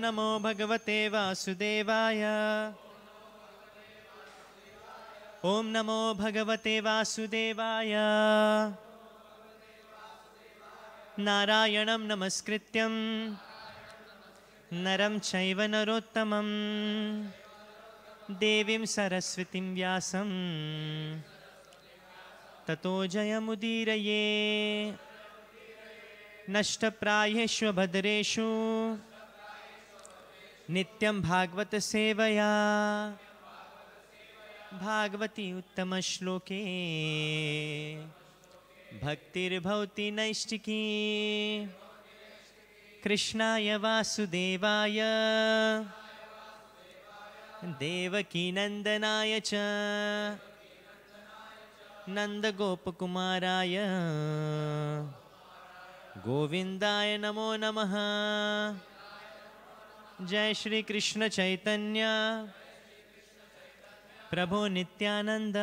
नमो भगवते वासुदेवाय ओम नमो भगवते वासुदेवाय नारायणं नमस्कृत्यं नरं चैव नरोत्तमं देवीं सरस्वतीं व्यासं ततो जयमुदीरये नष्टप्रायेष्वभद्रेषु नित्यं भागवतसेवया भागवती उत्तमश्लोके भक्तिर्भवति नैष्टिकी कृष्णाय वासुदेवाय देवकीनन्दनाय च नन्दगोपकुमाराय गोविन्दाय नमो नमः जय श्री कृष्ण चैतन्य प्रभु नित्यानंद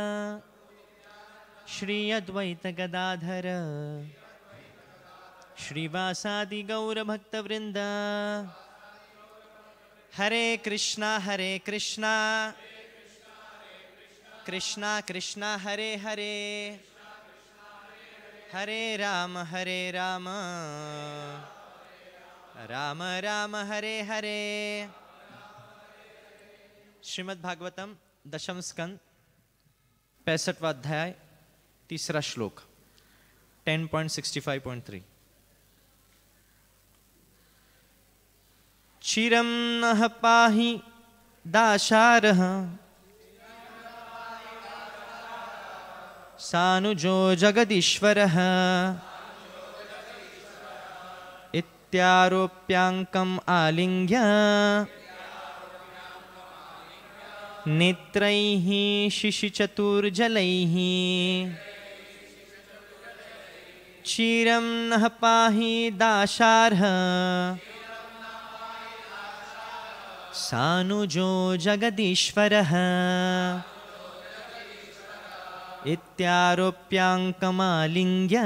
श्री अद्वैत गदाधर श्रीवासादि गौरभक्तवृन्द हरे कृष्णा हरे कृष्णा कृष्णा कृष्णा हरे हरे हरे राम हरे राम, हरे राम राम राम हरे हरे श्रीमद् भागवतम दशम स्कंद पैंसठवा अध्याय तीसरा श्लोक 10.65.3 चिरम नः पाहि दाशारः सानुजो जगदीश्वरः प्रत्यारोप्याङ्कम् आलिङ्ग्य नेत्रैः शिशिचतुर्जलैः क्षीरं नः पाहि दाशार्ह सानुजो जगदीश्वरः इत्यारोप्याङ्कमालिङ्ग्य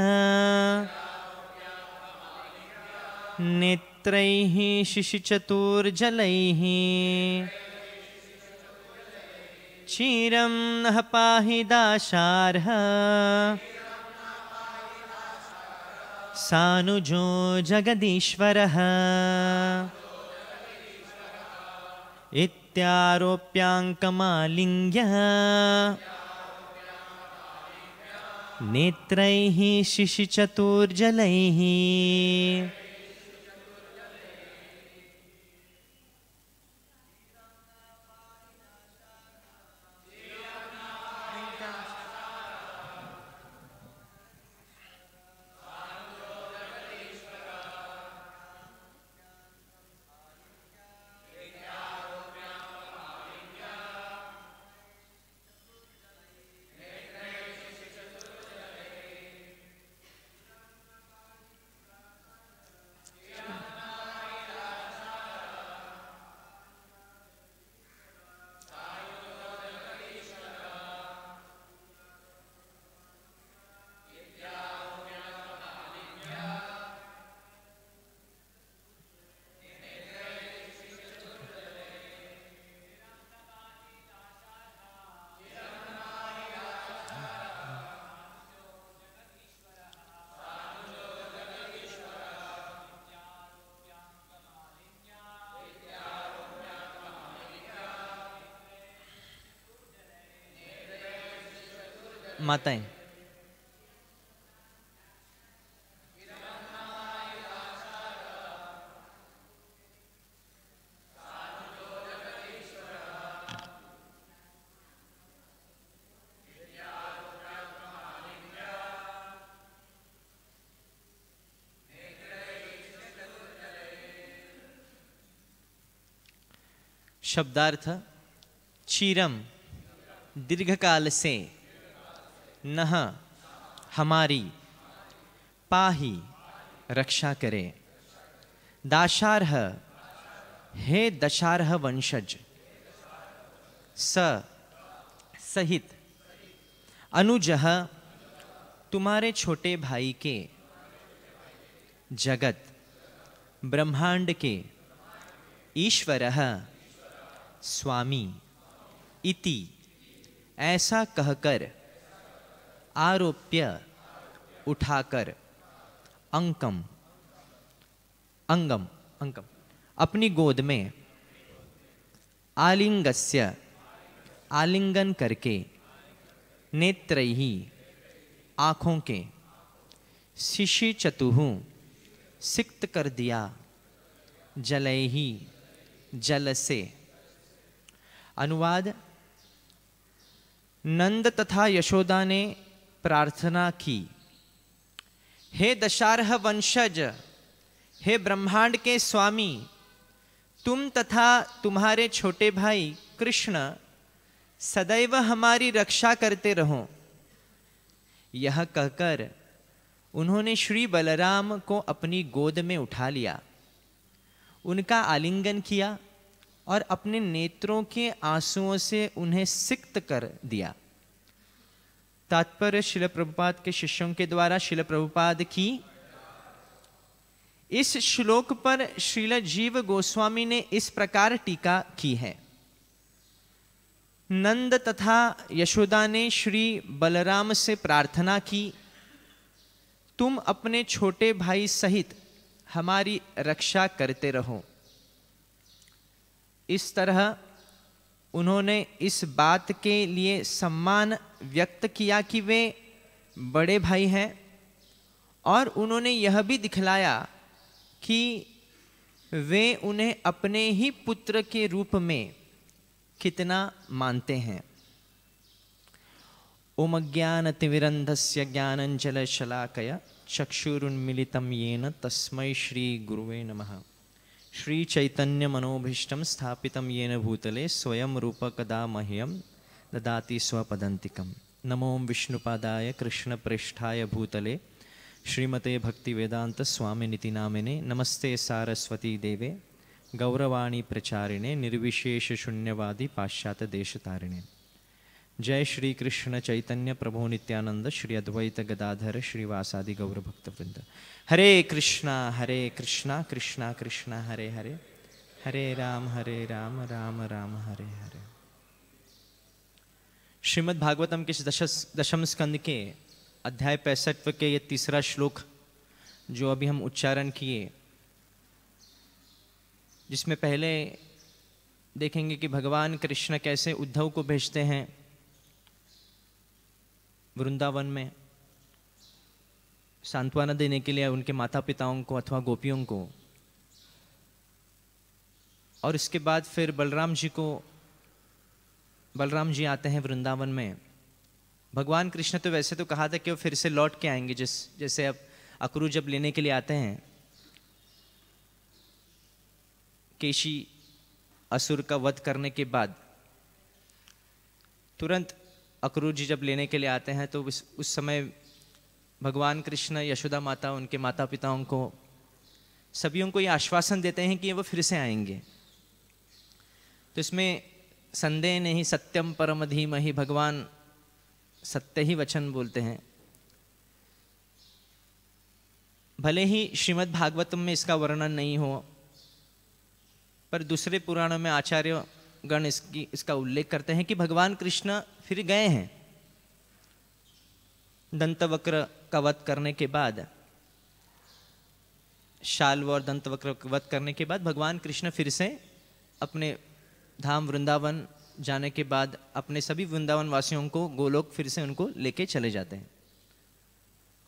नेत्रैः शिशिचतुर्जलैः क्षीरं नः पाहि दाशार्ह सानुजो जगदीश्वरः नेत्रैः शिशिचतुर्जलैः माताएं शब्दार्थ चीरम दीर्घकाल से नह हमारी पाही रक्षा करे दाशारह हे दशारह वंशज स सहित अनुजह तुम्हारे छोटे भाई के जगत ब्रह्मांड के ईश्वर स्वामी इति ऐसा कहकर आरोप्य उठाकर अंकम अंगम अंकम अपनी गोद में आलिंगस्य आलिंगन करके नेत्र ही आँखों के शिशि चतुहु सिक्त कर दिया जल ही जल से अनुवाद नंद तथा यशोदा ने प्रार्थना की हे दशारह वंशज हे ब्रह्मांड के स्वामी तुम तथा तुम्हारे छोटे भाई कृष्ण सदैव हमारी रक्षा करते रहो यह कहकर उन्होंने श्री बलराम को अपनी गोद में उठा लिया उनका आलिंगन किया और अपने नेत्रों के आंसुओं से उन्हें सिक्त कर दिया तात्पर्य शिल प्रभुपाद के शिष्यों के द्वारा शिल प्रभुपाद की इस श्लोक पर श्रील जीव गोस्वामी ने इस प्रकार टीका की है नंद तथा यशोदा ने श्री बलराम से प्रार्थना की तुम अपने छोटे भाई सहित हमारी रक्षा करते रहो इस तरह उन्होंने इस बात के लिए सम्मान व्यक्त किया कि वे बड़े भाई हैं और उन्होंने यह भी दिखलाया कि वे उन्हें अपने ही पुत्र के रूप में कितना मानते हैं ओम ज्ञानंजल ज्ञानंजलशलाकया चक्षुरुन्मिलितं येन तस्मै गुरुवे नमः श्री चैतन्य मनोभीष्टम स्थापितम येन भूतले स्वयं रूप कदा मह्यम ददाति स्वपदंतिकम नमो विष्णुपादाय कृष्ण प्रेष्ठा भूतले श्रीमते भक्ति वेदांत स्वामी नामिने नमस्ते सारस्वती देवे गौरवाणी प्रचारिणे निर्विशेष शून्यवादी पाश्चात्य देश तारिणे जय श्री कृष्ण चैतन्य प्रभो नित्यानंद श्री अद्वैत गदाधर श्रीवासादि गौरभक्तवृंद हरे कृष्णा हरे कृष्णा कृष्णा कृष्णा हरे हरे हरे राम हरे राम राम राम हरे हरे श्रीमद् भागवतम के दश दशम स्कंद के अध्याय पैंसठ के ये तीसरा श्लोक जो अभी हम उच्चारण किए जिसमें पहले देखेंगे कि भगवान कृष्ण कैसे उद्धव को भेजते हैं वृंदावन में सांत्वना देने के लिए उनके माता पिताओं को अथवा गोपियों को और इसके बाद फिर बलराम जी को बलराम जी आते हैं वृंदावन में भगवान कृष्ण तो वैसे तो कहा था कि वो फिर से लौट के आएंगे जिस जैसे अब अक्रू जब लेने के लिए आते हैं केशी असुर का वध करने के बाद तुरंत अक्रूर जी जब लेने के लिए आते हैं तो उस उस समय भगवान कृष्ण यशोदा माता उनके माता पिताओं को सभी उनको ये आश्वासन देते हैं कि वो फिर से आएंगे तो इसमें संदेह नहीं सत्यम परम धीम ही भगवान सत्य ही वचन बोलते हैं भले ही श्रीमद् भागवतम में इसका वर्णन नहीं हो पर दूसरे पुराणों में आचार्य गण इसकी इसका उल्लेख करते हैं कि भगवान कृष्ण फिर गए हैं दंतवक्र का वध करने के बाद शाल्व और दंत वक्र का वध करने के बाद भगवान कृष्ण फिर से अपने धाम वृंदावन जाने के बाद अपने सभी वृंदावन वासियों को गोलोक फिर से उनको लेके चले जाते हैं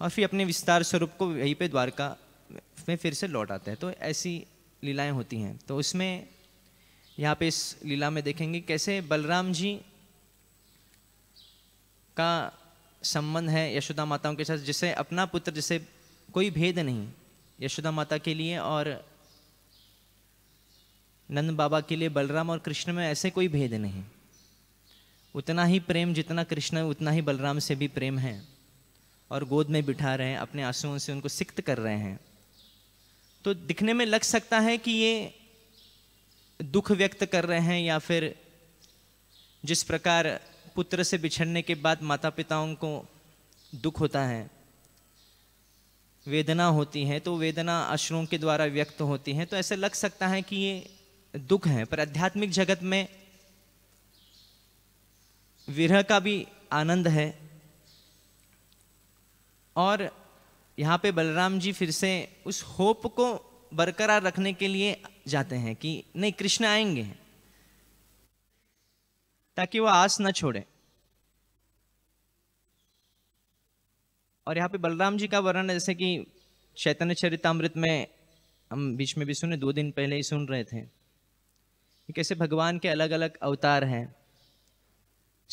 और फिर अपने विस्तार स्वरूप को यहीं पे द्वारका में फिर से लौट आते हैं तो ऐसी लीलाएं होती हैं तो उसमें यहाँ पे इस लीला में देखेंगे कैसे बलराम जी का संबंध है यशोदा माताओं के साथ जिसे अपना पुत्र जिसे कोई भेद नहीं यशोदा माता के लिए और नंद बाबा के लिए बलराम और कृष्ण में ऐसे कोई भेद नहीं उतना ही प्रेम जितना कृष्ण उतना ही बलराम से भी प्रेम है और गोद में बिठा रहे हैं अपने आंसुओं से उनको सिक्त कर रहे हैं तो दिखने में लग सकता है कि ये दुख व्यक्त कर रहे हैं या फिर जिस प्रकार पुत्र से बिछड़ने के बाद माता पिताओं को दुख होता है वेदना होती है तो वेदना अश्रुओं के द्वारा व्यक्त होती है तो ऐसे लग सकता है कि ये दुख है पर आध्यात्मिक जगत में विरह का भी आनंद है और यहाँ पे बलराम जी फिर से उस होप को बरकरार रखने के लिए जाते हैं कि नहीं कृष्ण आएंगे ताकि वो आस न छोड़े और यहाँ पे बलराम जी का वर्णन है जैसे कि चैतन्य चरितमृत में हम बीच में भी सुने दो दिन पहले ही सुन रहे थे कि कैसे भगवान के अलग अलग अवतार हैं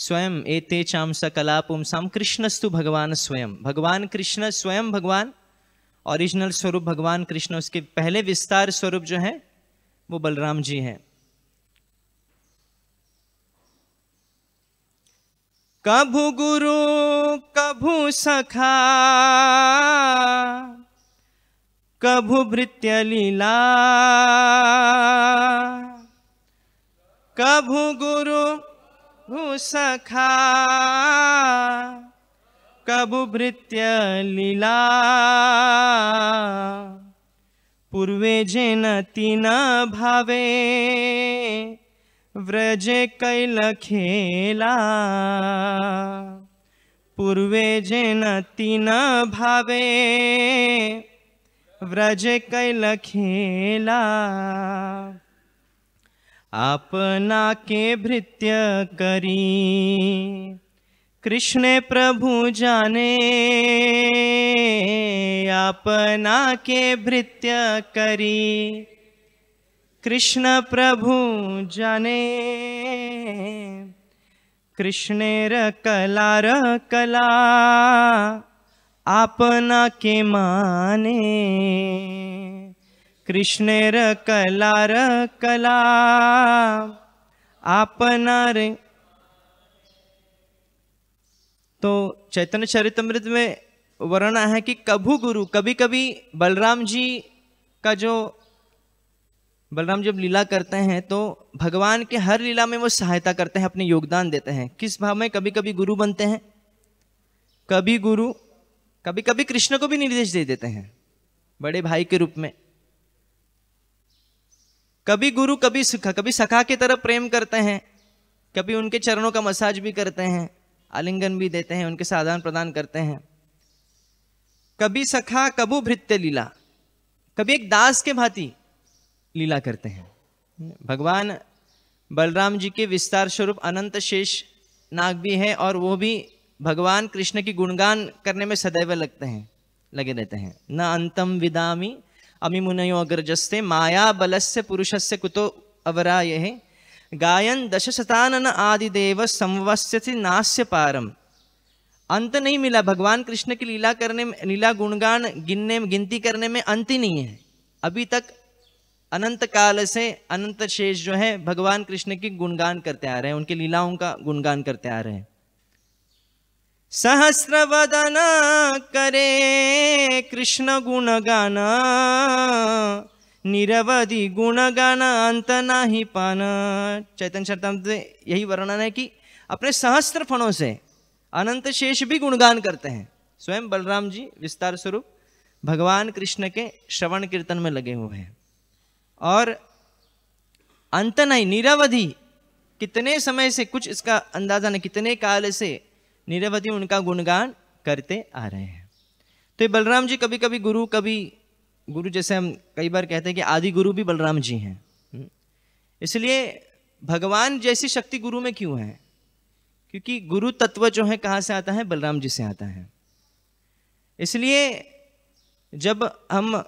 स्वयं एते चामस कला पुमसाम कृष्णस्तु भगवान स्वयं भगवान कृष्ण स्वयं भगवान ओरिजिनल स्वरूप भगवान कृष्ण उसके पहले विस्तार स्वरूप जो है वो बलराम जी हैं कभू गुरु कभू सखा कभू भृत्य लीला कभू गुरु सखा कभू भृत्य लीला पूर्वे जेन न भावे व्रज कैलखेला पूर्वे जे न भावे व्रज आपना के भृत्य करी, कृष्ण प्रभु जाने आपना के भृत्य करी, कृष्ण प्रभु जाने कृष्णेर र कला आपना के माने कृष्णेर र कला आपना रे तो चैतन्य चरितमृत में वर्णन है कि कभू गुरु कभी कभी बलराम जी का जो बलराम जब लीला करते हैं तो भगवान के हर लीला में वो सहायता करते हैं अपने योगदान देते हैं किस भाव में कभी कभी गुरु बनते हैं कभी गुरु कभी कभी कृष्ण को भी निर्देश दे देते हैं बड़े भाई के रूप में कभी गुरु कभी सखा कभी सखा की तरफ प्रेम करते हैं कभी उनके चरणों का मसाज भी करते हैं आलिंगन भी देते हैं उनके साधन प्रदान करते हैं कभी सखा कबू भृत्य लीला कभी एक दास के भांति लीला करते हैं भगवान बलराम जी के विस्तार स्वरूप अनंत शेष नाग भी हैं और वो भी भगवान कृष्ण की गुणगान करने में सदैव लगते हैं लगे रहते हैं न अंतम विदामी अमी मुनयो अग्रजस्ते माया बलस्य पुरुषस्य कुतो अवरा यह गायन दश दशशतानन आदिदेव संवस्यति नास्य पारम अंत नहीं मिला भगवान कृष्ण की लीला करने में लीला गुणगान गिनने गिनती करने में अंत ही नहीं है अभी तक अनंत काल से अनंत शेष जो है भगवान कृष्ण की गुणगान करते आ रहे हैं उनकी लीलाओं का गुणगान करते आ रहे हैं सहस्र वदना करे कृष्ण गाना निरवधि गाना अंत ही पान चैतन शर्ता यही वर्णन है कि अपने सहस्त्र फणों से अनंत शेष भी गुणगान करते हैं स्वयं बलराम जी विस्तार स्वरूप भगवान कृष्ण के श्रवण कीर्तन में लगे हुए हैं और अंत नहीं निरवधि कितने समय से कुछ इसका अंदाजा नहीं कितने काल से निरवधि उनका गुणगान करते आ रहे हैं तो ये बलराम जी कभी कभी गुरु कभी गुरु जैसे हम कई बार कहते हैं कि आदि गुरु भी बलराम जी हैं हम्म। इसलिए भगवान जैसी शक्ति गुरु में क्यों है क्योंकि गुरु तत्व जो है कहाँ से आता है बलराम जी से आता है इसलिए जब हम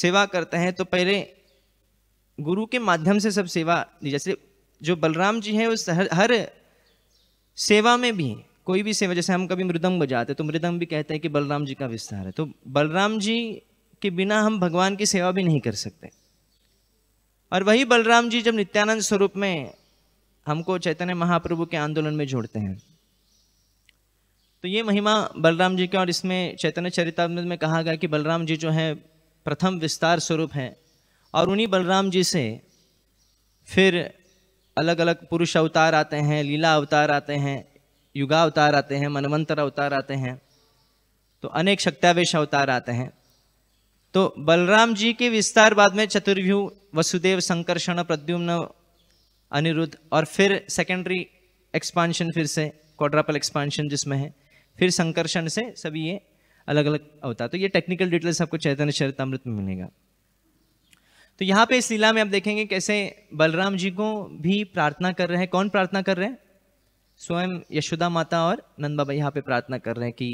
सेवा करते हैं तो पहले गुरु के माध्यम से सब सेवा जैसे जो बलराम जी हैं वो हर हर सेवा में भी कोई भी सेवा जैसे हम कभी मृदंग बजाते तो मृदंग भी कहते हैं कि बलराम जी का विस्तार है तो बलराम जी के बिना हम भगवान की सेवा भी नहीं कर सकते और वही बलराम जी जब नित्यानंद स्वरूप में हमको चैतन्य महाप्रभु के आंदोलन में जोड़ते हैं तो ये महिमा बलराम जी का और इसमें चैतन्य चरितमृत में कहा गया कि बलराम जी जो है प्रथम विस्तार स्वरूप हैं और उन्हीं बलराम जी से फिर अलग अलग पुरुष अवतार आते हैं लीला अवतार आते हैं युगा अवतार आते हैं मनमंत्र अवतार आते हैं तो अनेक शक्तावेश अवतार आते हैं तो बलराम जी के विस्तार बाद में चतुर्व्यू वसुदेव संकर्षण प्रद्युम्न अनिरुद्ध और फिर सेकेंडरी एक्सपांशन फिर से क्वाड्रापल एक्सपांशन जिसमें है फिर संकर्षण से सभी ये अलग अलग अवतार तो ये टेक्निकल डिटेल्स आपको चैतन्य शरतामृत में मिलेगा तो यहाँ पे इस लीला में आप देखेंगे कैसे बलराम जी को भी प्रार्थना कर रहे हैं कौन प्रार्थना कर रहे हैं स्वयं यशोदा माता और नंद बाबा यहाँ पे प्रार्थना कर रहे हैं कि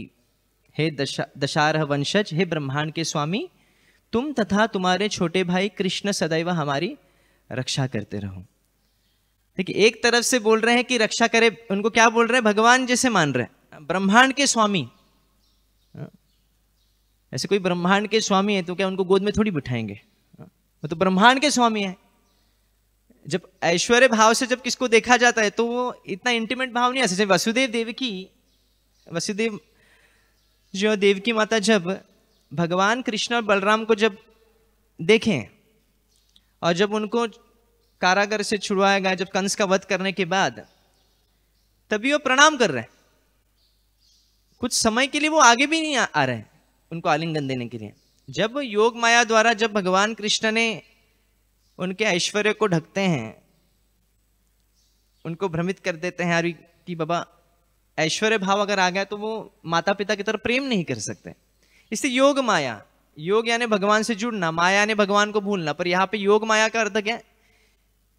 हे दशा दशारह वंशज हे ब्रह्मांड के स्वामी तुम तथा तुम्हारे छोटे भाई कृष्ण सदैव हमारी रक्षा करते रहो देखिए एक तरफ से बोल रहे हैं कि रक्षा करे उनको क्या बोल रहे हैं भगवान जैसे मान रहे हैं ब्रह्मांड के स्वामी हाँ। ऐसे कोई ब्रह्मांड के स्वामी है तो क्या उनको गोद में थोड़ी बिठाएंगे वो तो ब्रह्मांड के स्वामी है जब ऐश्वर्य भाव से जब किसको देखा जाता है तो वो इतना इंटीमेट भाव नहीं आता वसुदेव देव की वसुदेव जो देव की माता जब भगवान कृष्ण और बलराम को जब देखें और जब उनको कारागर से छुड़वाया गया जब कंस का वध करने के बाद तभी वो प्रणाम कर रहे हैं कुछ समय के लिए वो आगे भी नहीं आ रहे हैं उनको आलिंगन देने के लिए जब योग माया द्वारा जब भगवान कृष्ण ने उनके ऐश्वर्य को ढकते हैं उनको भ्रमित कर देते हैं अरे कि बाबा ऐश्वर्य भाव अगर आ गया तो वो माता पिता की तरफ प्रेम नहीं कर सकते इससे योग माया योग यानी भगवान से जुड़ना माया यानी भगवान को भूलना पर यहाँ पे योग माया का अर्थ क्या है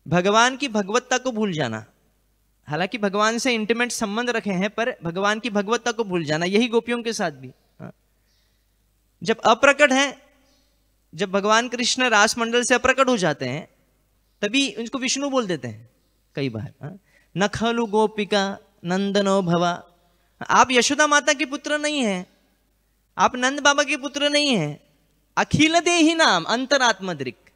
भगवान की भगवत्ता को भूल जाना हालांकि भगवान से इंटीमेट संबंध रखे हैं पर भगवान की भगवत्ता को भूल जाना यही गोपियों के साथ भी जब अप्रकट हैं जब भगवान कृष्ण रासमंडल से अप्रकट हो जाते हैं तभी उनको विष्णु बोल देते हैं कई बार हाँ। न खलु गोपिका नंदनो भवा आप यशोदा माता के पुत्र नहीं हैं आप नंद बाबा के पुत्र नहीं हैं अखिल दे ही नाम अंतरात्मदृक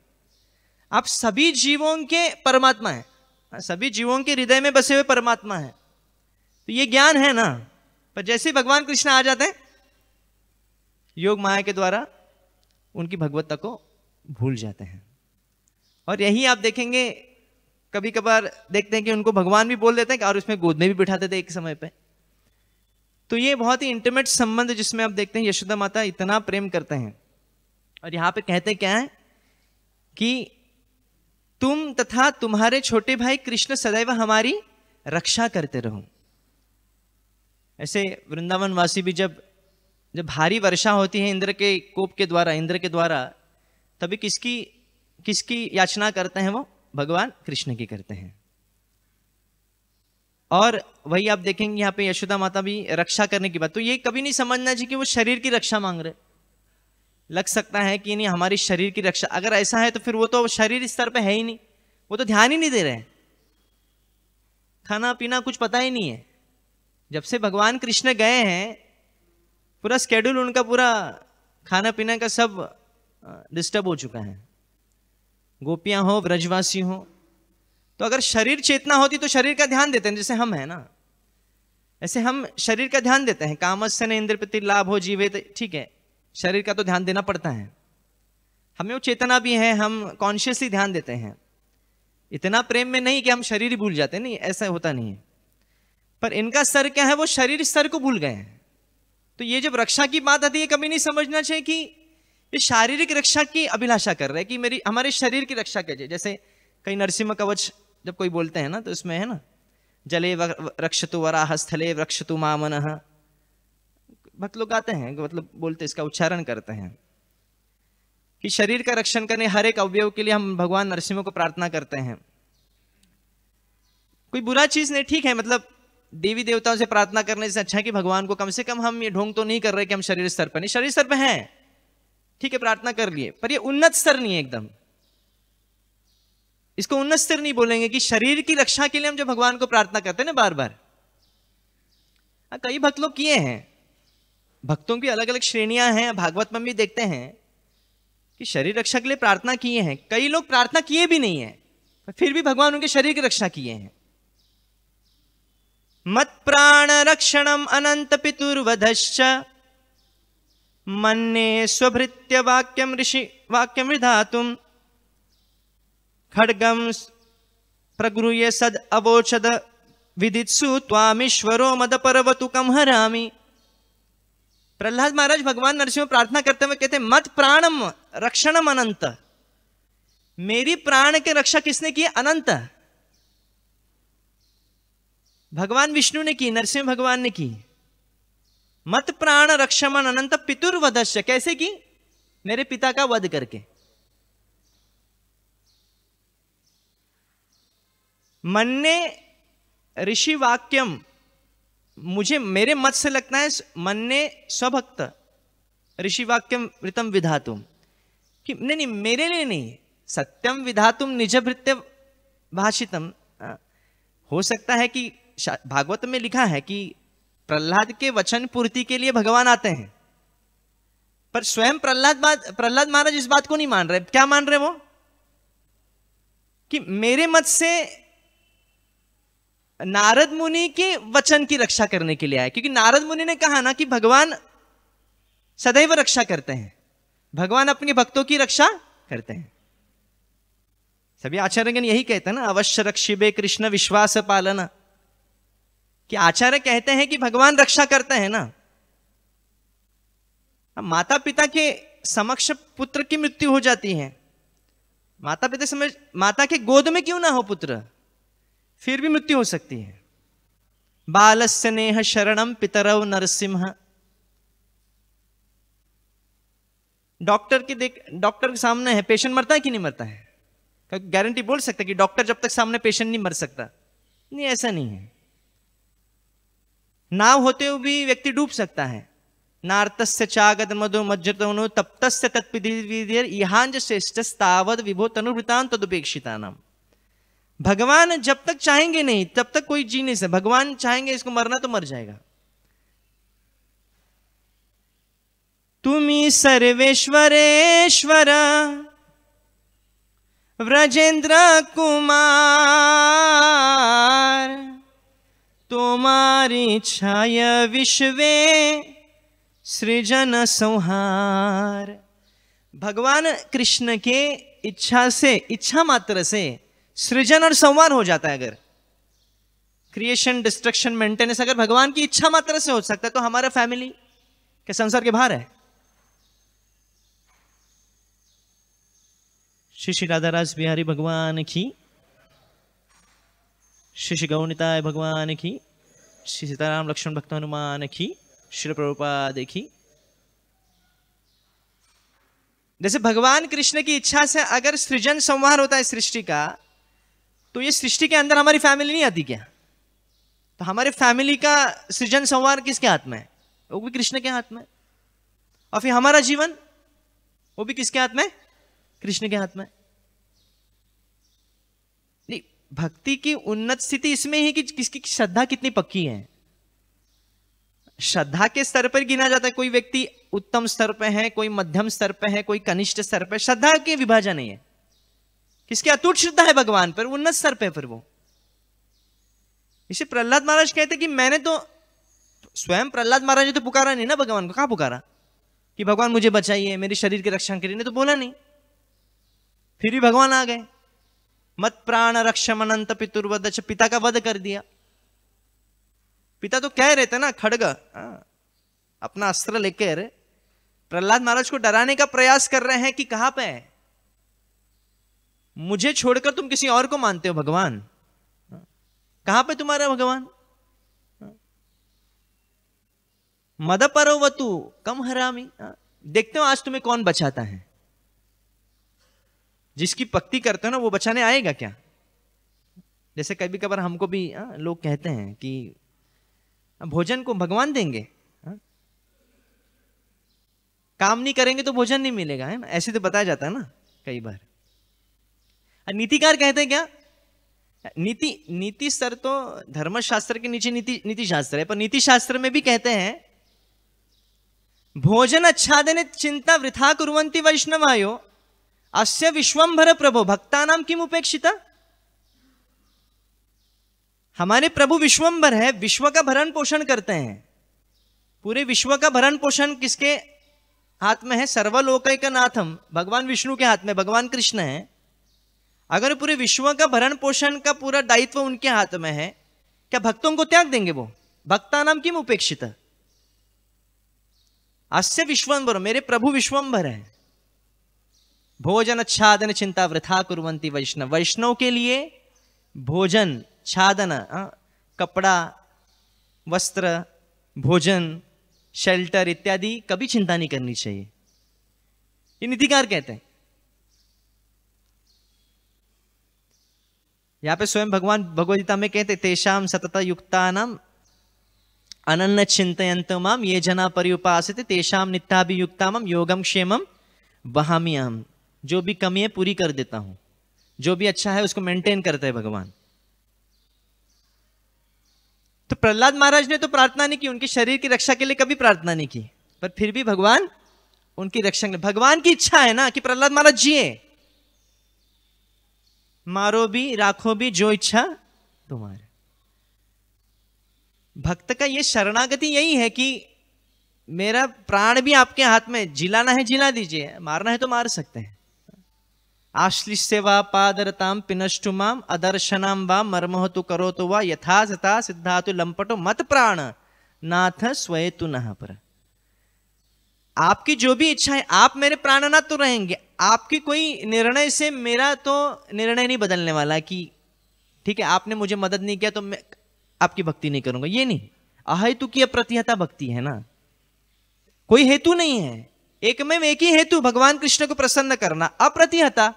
आप सभी जीवों के परमात्मा हैं हाँ, सभी जीवों के हृदय में बसे हुए परमात्मा हैं तो ये ज्ञान है ना पर जैसे भगवान कृष्ण आ जाते हैं योग माया के द्वारा उनकी भगवत्ता को भूल जाते हैं और यही आप देखेंगे कभी कभार देखते हैं कि उनको भगवान भी बोल देते हैं और उसमें गोद में भी बिठाते थे एक समय पर तो ये बहुत ही इंटीमेट संबंध जिसमें आप देखते हैं यशोदा माता इतना प्रेम करते हैं और यहां पे कहते क्या है कि तुम तथा तुम्हारे छोटे भाई कृष्ण सदैव हमारी रक्षा करते रहो ऐसे वृंदावन वासी भी जब जब भारी वर्षा होती है इंद्र के कोप के द्वारा इंद्र के द्वारा तभी किसकी किसकी याचना करते हैं वो भगवान कृष्ण की करते हैं और वही आप देखेंगे यहाँ पे यशोदा माता भी रक्षा करने की बात तो ये कभी नहीं समझना चाहिए कि वो शरीर की रक्षा मांग रहे लग सकता है कि नहीं हमारी शरीर की रक्षा अगर ऐसा है तो फिर वो तो शरीर स्तर पे है ही नहीं वो तो ध्यान ही नहीं दे रहे खाना पीना कुछ पता ही नहीं है जब से भगवान कृष्ण गए हैं पूरा स्केड्यूल उनका पूरा खाना पीना का सब डिस्टर्ब हो चुका है गोपियां हो ब्रजवासी हो तो अगर शरीर चेतना होती तो शरीर का ध्यान देते हैं जैसे हम है ना ऐसे हम शरीर का ध्यान देते हैं कामस्य ने इंद्रपति लाभ हो जीवे तो ठीक है शरीर का तो ध्यान देना पड़ता है हमें वो चेतना भी है हम कॉन्शियसली ध्यान देते हैं इतना प्रेम में नहीं कि हम शरीर भूल जाते नहीं ऐसा होता नहीं है पर इनका सर क्या है वो शरीर सर को भूल गए हैं तो ये जब रक्षा की बात आती है कभी नहीं समझना चाहिए कि ये शारीरिक रक्षा की अभिलाषा कर रहा है कि मेरी हमारे शरीर की रक्षा कैसे जैसे कई नरसिम्ह कवच जब कोई बोलते हैं ना तो इसमें है ना जले रक्षतु वराह स्थले रक्षतु मामन भक्त मतलब लोग आते हैं मतलब बोलते इसका उच्चारण करते हैं कि शरीर का रक्षण करने हर एक अवयव के लिए हम भगवान नरसिंह को प्रार्थना करते हैं कोई बुरा चीज नहीं ठीक है मतलब देवी देवताओं से प्रार्थना करने से अच्छा है कि भगवान को कम से कम हम ये ढोंग तो नहीं कर रहे कि हम शरीर स्तर पर नहीं शरीर स्तर पर हैं ठीक है प्रार्थना कर लिए पर ये उन्नत स्तर नहीं है एकदम इसको उन्नत स्तर नहीं बोलेंगे कि शरीर की रक्षा के लिए हम जो भगवान को प्रार्थना करते हैं ना बार बार हाँ, कई भक्त लोग किए हैं भक्तों की अलग अलग श्रेणियां हैं भागवत में भी देखते हैं कि शरीर रक्षा के लिए प्रार्थना किए हैं कई लोग प्रार्थना किए भी नहीं है फिर भी भगवान उनके शरीर की रक्षा किए हैं अनंत अनन्तपितुर्वधश्च मन्ये स्वभृत्य वाक्यम ऋषि वाक्यं विधा खड्गं प्रगृह्य सद अवोचद विदित्सु पर्वतु कम हरामी प्रहलाद महाराज भगवान नरसिंह प्रार्थना करते हुए कहते मत प्राणम रक्षणम अनंत मेरी प्राण के रक्षा किसने की अनंत भगवान विष्णु ने की नरसिंह भगवान ने की मत प्राण रक्षमण अनंत पितुर्वधस्य कैसे की मेरे पिता का वध करके मन ने ऋषि वाक्यम मुझे मेरे मत से लगता है मन ने स्वभक्त ऋषि वाक्यम वृतम विधातुम कि नहीं नहीं मेरे लिए नहीं सत्यम विधातुम निज भृत्य भाषितम हो सकता है कि भागवत में लिखा है कि प्रहलाद के वचन पूर्ति के लिए भगवान आते हैं पर स्वयं प्रहलाद प्रहलाद महाराज इस बात को नहीं मान रहे क्या मान रहे वो कि मेरे मत से नारद मुनि के वचन की रक्षा करने के लिए आए क्योंकि नारद मुनि ने कहा ना कि भगवान सदैव रक्षा करते हैं भगवान अपने भक्तों की रक्षा करते हैं सभी आचार्यगण यही कहते हैं ना अवश्य रक्षिबे कृष्ण विश्वास पालना कि आचार्य कहते हैं कि भगवान रक्षा करते हैं ना माता पिता के समक्ष पुत्र की मृत्यु हो जाती है माता पिता समझ माता के गोद में क्यों ना हो पुत्र फिर भी मृत्यु हो सकती है बाल स्नेह शरणम पितरव नरसिंह डॉक्टर के देख डॉक्टर के सामने है पेशेंट मरता है कि नहीं मरता है गारंटी बोल सकता कि डॉक्टर जब तक सामने पेशेंट नहीं मर सकता नहीं ऐसा नहीं है नाव होते हुए भी व्यक्ति डूब सकता है नार्तस्य चागत मधु मज्जतनु तप्तस्य तत्पिधीर यहांज श्रेष्ठस्तावत विभो तनुभृतान तदुपेक्षिता नाम भगवान जब तक चाहेंगे नहीं तब तक कोई जी नहीं सकता भगवान चाहेंगे इसको मरना तो मर जाएगा तुम्हें सर्वेश्वरेश्वर व्रजेंद्र कुमार तुम्हारी छाया विश्वे सृजन संहार भगवान कृष्ण के इच्छा से इच्छा मात्र से सृजन और संहार हो जाता है अगर क्रिएशन डिस्ट्रक्शन मेंटेनेंस अगर भगवान की इच्छा मात्र से हो सकता है तो हमारा फैमिली के संसार के बाहर है श्री श्री राधा राज बिहारी भगवान की श्री गौनिताय भगवान की श्री सीताराम लक्ष्मण भक्त हनुमान की श्री प्रभुपाद की जैसे भगवान कृष्ण की इच्छा से अगर सृजन संवार होता है सृष्टि का तो ये सृष्टि के अंदर हमारी फैमिली नहीं आती क्या तो हमारे फैमिली का सृजन संवार किसके हाथ में है वो भी कृष्ण के हाथ में और फिर हमारा जीवन वो भी किसके हाथ में कृष्ण के हाथ में भक्ति की उन्नत स्थिति इसमें है कि किसकी श्रद्धा कितनी पक्की है श्रद्धा के स्तर पर गिना जाता है कोई व्यक्ति उत्तम स्तर पर है कोई मध्यम स्तर पर है कोई कनिष्ठ स्तर पर श्रद्धा के विभाजन नहीं है किसकी अतुट श्रद्धा है भगवान पर उन्नत स्तर पर फिर वो इसे प्रहलाद महाराज कहते कि मैंने तो स्वयं प्रहलाद महाराज ने तो पुकारा नहीं ना भगवान को कहा पुकारा कि भगवान मुझे बचाइए मेरे शरीर की रक्षा करिए तो बोला नहीं फिर भी भगवान आ गए मत प्राण रक्षम अनंत पितुर्वद पिता का वध कर दिया पिता तो कह रहे थे ना खड़ग हाँ। अपना अस्त्र लेकर प्रहलाद महाराज को डराने का प्रयास कर रहे हैं कि कहां पे है मुझे छोड़कर तुम किसी और को मानते हो भगवान हाँ। कहां पे तुम्हारा भगवान हाँ। मद परो वतु कम हरामी देखते हो आज तुम्हें कौन बचाता है जिसकी पक्ति करते हो ना वो बचाने आएगा क्या जैसे कभी कभार हमको भी आ, हाँ, लोग कहते हैं कि भोजन को भगवान देंगे आ? हाँ? काम नहीं करेंगे तो भोजन नहीं मिलेगा है ना ऐसे तो बताया जाता है ना कई बार नीतिकार कहते हैं क्या नीति नीति सर तो धर्मशास्त्र के नीचे नीति नीति शास्त्र है पर नीति शास्त्र में भी कहते हैं भोजन अच्छा देने चिंता वृथा वैष्णव आयो अस्य विश्वंभर प्रभु भक्ता नाम किम उपेक्षिता हमारे प्रभु विश्वंभर है विश्व का भरण पोषण करते हैं पूरे विश्व का भरण पोषण किसके हाथ में है सर्वलोक का नाथम भगवान विष्णु के हाथ में भगवान कृष्ण है अगर पूरे विश्व का भरण पोषण का पूरा दायित्व उनके हाथ में है क्या भक्तों को त्याग देंगे वो भक्ता नाम किम उपेक्षित अस्य विश्वंभर मेरे प्रभु विश्वंभर है भोजन छादन चिंता वृथा कुरंती वैष्णव वैष्णव के लिए भोजन छादन कपड़ा वस्त्र भोजन शेल्टर इत्यादि कभी चिंता नहीं करनी चाहिए ये नीतिकार कहते हैं यहाँ पे स्वयं भगवान भगवदगीता में कहते तेषाम सतत युक्ता नाम अनन्न चिंतयंत माम ये जना परिउपासित तेषाम नित्याभियुक्ता मम योगम क्षेम वहामी जो भी कमी है पूरी कर देता हूं जो भी अच्छा है उसको मेंटेन करता है भगवान तो प्रहलाद महाराज ने तो प्रार्थना नहीं की उनके शरीर की रक्षा के लिए कभी प्रार्थना नहीं की पर फिर भी भगवान उनकी रक्षा भगवान की इच्छा है ना कि प्रहलाद महाराज जिए मारो भी राखो भी जो इच्छा तुम्हारे भक्त का ये शरणागति यही है कि मेरा प्राण भी आपके हाथ में जिलाना है जिला दीजिए मारना है तो मार सकते हैं आश्लिष्य वा पादरताम पिनष्टुमाम अदर्शनाम वा मर्महतु करो तो वा यथा सिद्धातु लंपटो मत प्राण नाथ स्वय तु नहा पर आपकी जो भी इच्छाएं आप मेरे प्राणना तो रहेंगे आपकी कोई निर्णय से मेरा तो निर्णय नहीं बदलने वाला कि ठीक है आपने मुझे मदद नहीं किया तो मैं आपकी भक्ति नहीं करूंगा ये नहीं अहेतु की अप्रतिहता भक्ति है ना कोई हेतु नहीं है एक में एक ही हेतु भगवान कृष्ण को प्रसन्न करना अप्रतिहता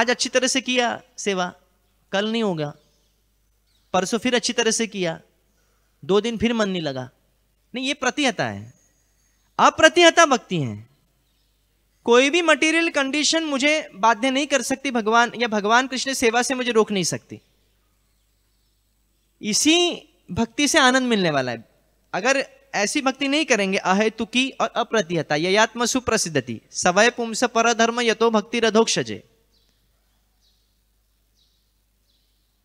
आज अच्छी तरह से किया सेवा कल नहीं होगा परसों फिर अच्छी तरह से किया दो दिन फिर मन नहीं लगा नहीं ये प्रतिहता है अप्रतिहता भक्ति है कोई भी मटेरियल कंडीशन मुझे बाध्य नहीं कर सकती भगवान या भगवान कृष्ण सेवा से मुझे रोक नहीं सकती इसी भक्ति से आनंद मिलने वाला है अगर ऐसी भक्ति नहीं करेंगे अहेतुकी और अप्रतिहता यत्म सुप्रसिद्धति सवय पुंस पर धर्म यथो भक्ति रधोक्षजे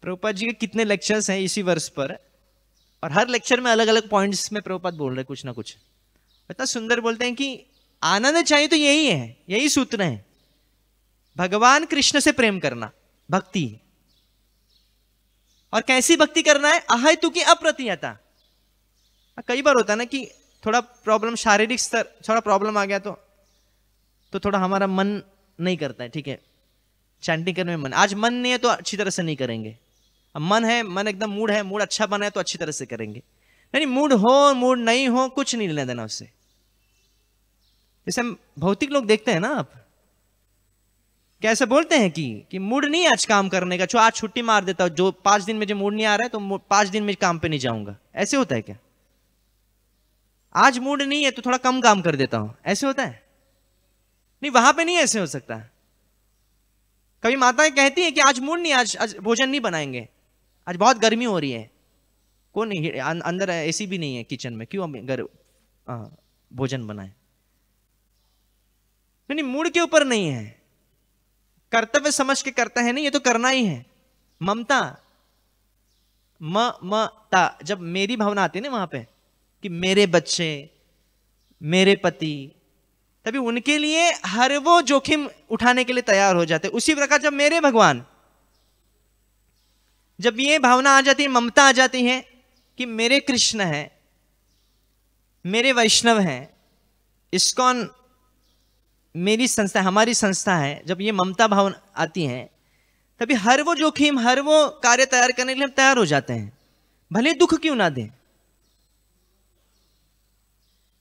प्रभुपाद जी के कितने लेक्चर्स हैं इसी वर्ष पर और हर लेक्चर में अलग अलग पॉइंट्स में प्रभुपाद बोल रहे कुछ ना कुछ इतना सुंदर बोलते हैं कि आनंद चाहिए तो यही है यही सूत्र है भगवान कृष्ण से प्रेम करना भक्ति और कैसी भक्ति करना है अहेतुकी अप्रतिहता हाँ, कई बार होता है ना कि थोड़ा प्रॉब्लम शारीरिक स्तर थोड़ा प्रॉब्लम आ गया तो तो थोड़ा हमारा मन नहीं करता है ठीक है चैंटिंग करने में मन आज मन नहीं है तो अच्छी तरह से नहीं करेंगे अब मन है मन एकदम मूड है मूड अच्छा बना है तो अच्छी तरह से करेंगे नहीं मूड हो मूड नहीं हो कुछ नहीं लेना देना उससे जैसे हम भौतिक लोग देखते हैं ना आप कैसे बोलते हैं कि कि मूड नहीं आज काम करने का जो आज छुट्टी मार देता हूं जो पांच दिन में जो मूड नहीं आ रहा है तो पांच दिन में काम पे नहीं जाऊंगा ऐसे होता है क्या आज मूड नहीं है तो थोड़ा कम काम कर देता हूं ऐसे होता है नहीं वहां पे नहीं ऐसे हो सकता कभी माताएं कहती हैं कि आज मूड नहीं आज आज भोजन नहीं बनाएंगे आज बहुत गर्मी हो रही है कौन नहीं अं, अंदर सी भी नहीं है किचन में क्यों गर, आ, भोजन बनाए नहीं मूड के ऊपर नहीं है कर्तव्य समझ के करता है नहीं ये तो करना ही है ममता म म ता जब मेरी भावना आती है ना वहां पे कि मेरे बच्चे मेरे पति तभी उनके लिए हर वो जोखिम उठाने के लिए तैयार हो जाते उसी प्रकार जब मेरे भगवान जब ये भावना आ जाती है ममता आ जाती है कि मेरे कृष्ण हैं मेरे वैष्णव हैं इसकोन मेरी संस्था हमारी संस्था है जब ये ममता भावना आती है तभी हर वो जोखिम हर वो कार्य तैयार करने के लिए हम तैयार हो जाते हैं भले दुख क्यों ना दें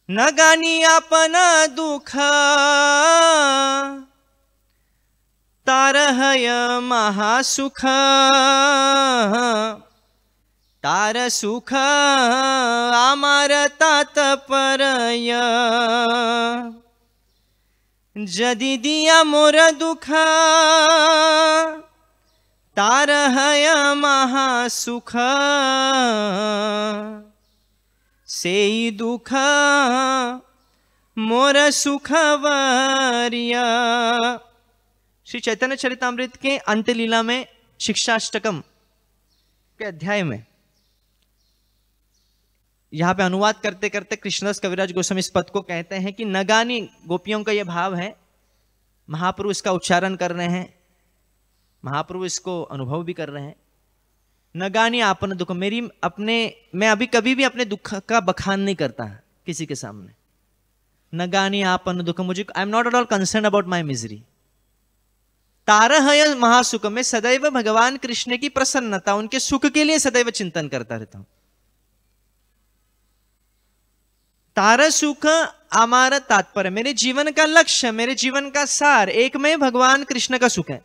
न गानी नगानिपन दुख तार महा सुख तार सुख जदि दिया मोर दुख तार महासुख से दुख मोर सुखवारिया श्री चैतन्य चरितमृत के लीला में शिक्षाष्टकम के अध्याय में यहां पे अनुवाद करते करते कृष्णदास कविराज गोस्वामी इस पद को कहते हैं कि नगानी गोपियों का यह भाव है महाप्रभु इसका उच्चारण कर रहे हैं महाप्रभु इसको अनुभव भी कर रहे हैं नगानी आपन दुख मेरी अपने मैं अभी कभी भी अपने दुख का बखान नहीं करता किसी के सामने नगानी आपन दुख मुझे I am not at all concern about my misery तारहय महासुख में सदैव भगवान कृष्ण की प्रसन्नता उनके सुख के लिए सदैव चिंतन करता रहता हूं तार सुख हमारा तात्पर्य मेरे जीवन का लक्ष्य मेरे जीवन का सार एक में भगवान कृष्ण का सुख है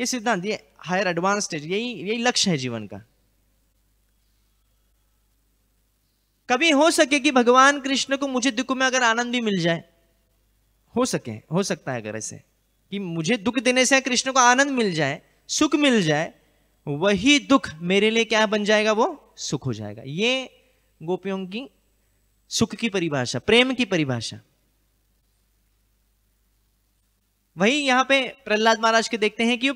ये सिद्धांत ये हायर एडवांस स्टेज यही यही लक्ष्य है जीवन का कभी हो सके कि भगवान कृष्ण को मुझे दुख में अगर आनंद भी मिल जाए हो सके हो सकता है अगर ऐसे कि मुझे दुख देने से कृष्ण को आनंद मिल जाए सुख मिल जाए वही दुख मेरे लिए क्या बन जाएगा वो सुख हो जाएगा ये गोपियों की सुख की परिभाषा प्रेम की परिभाषा वही यहां पे प्रहलाद महाराज के देखते हैं कि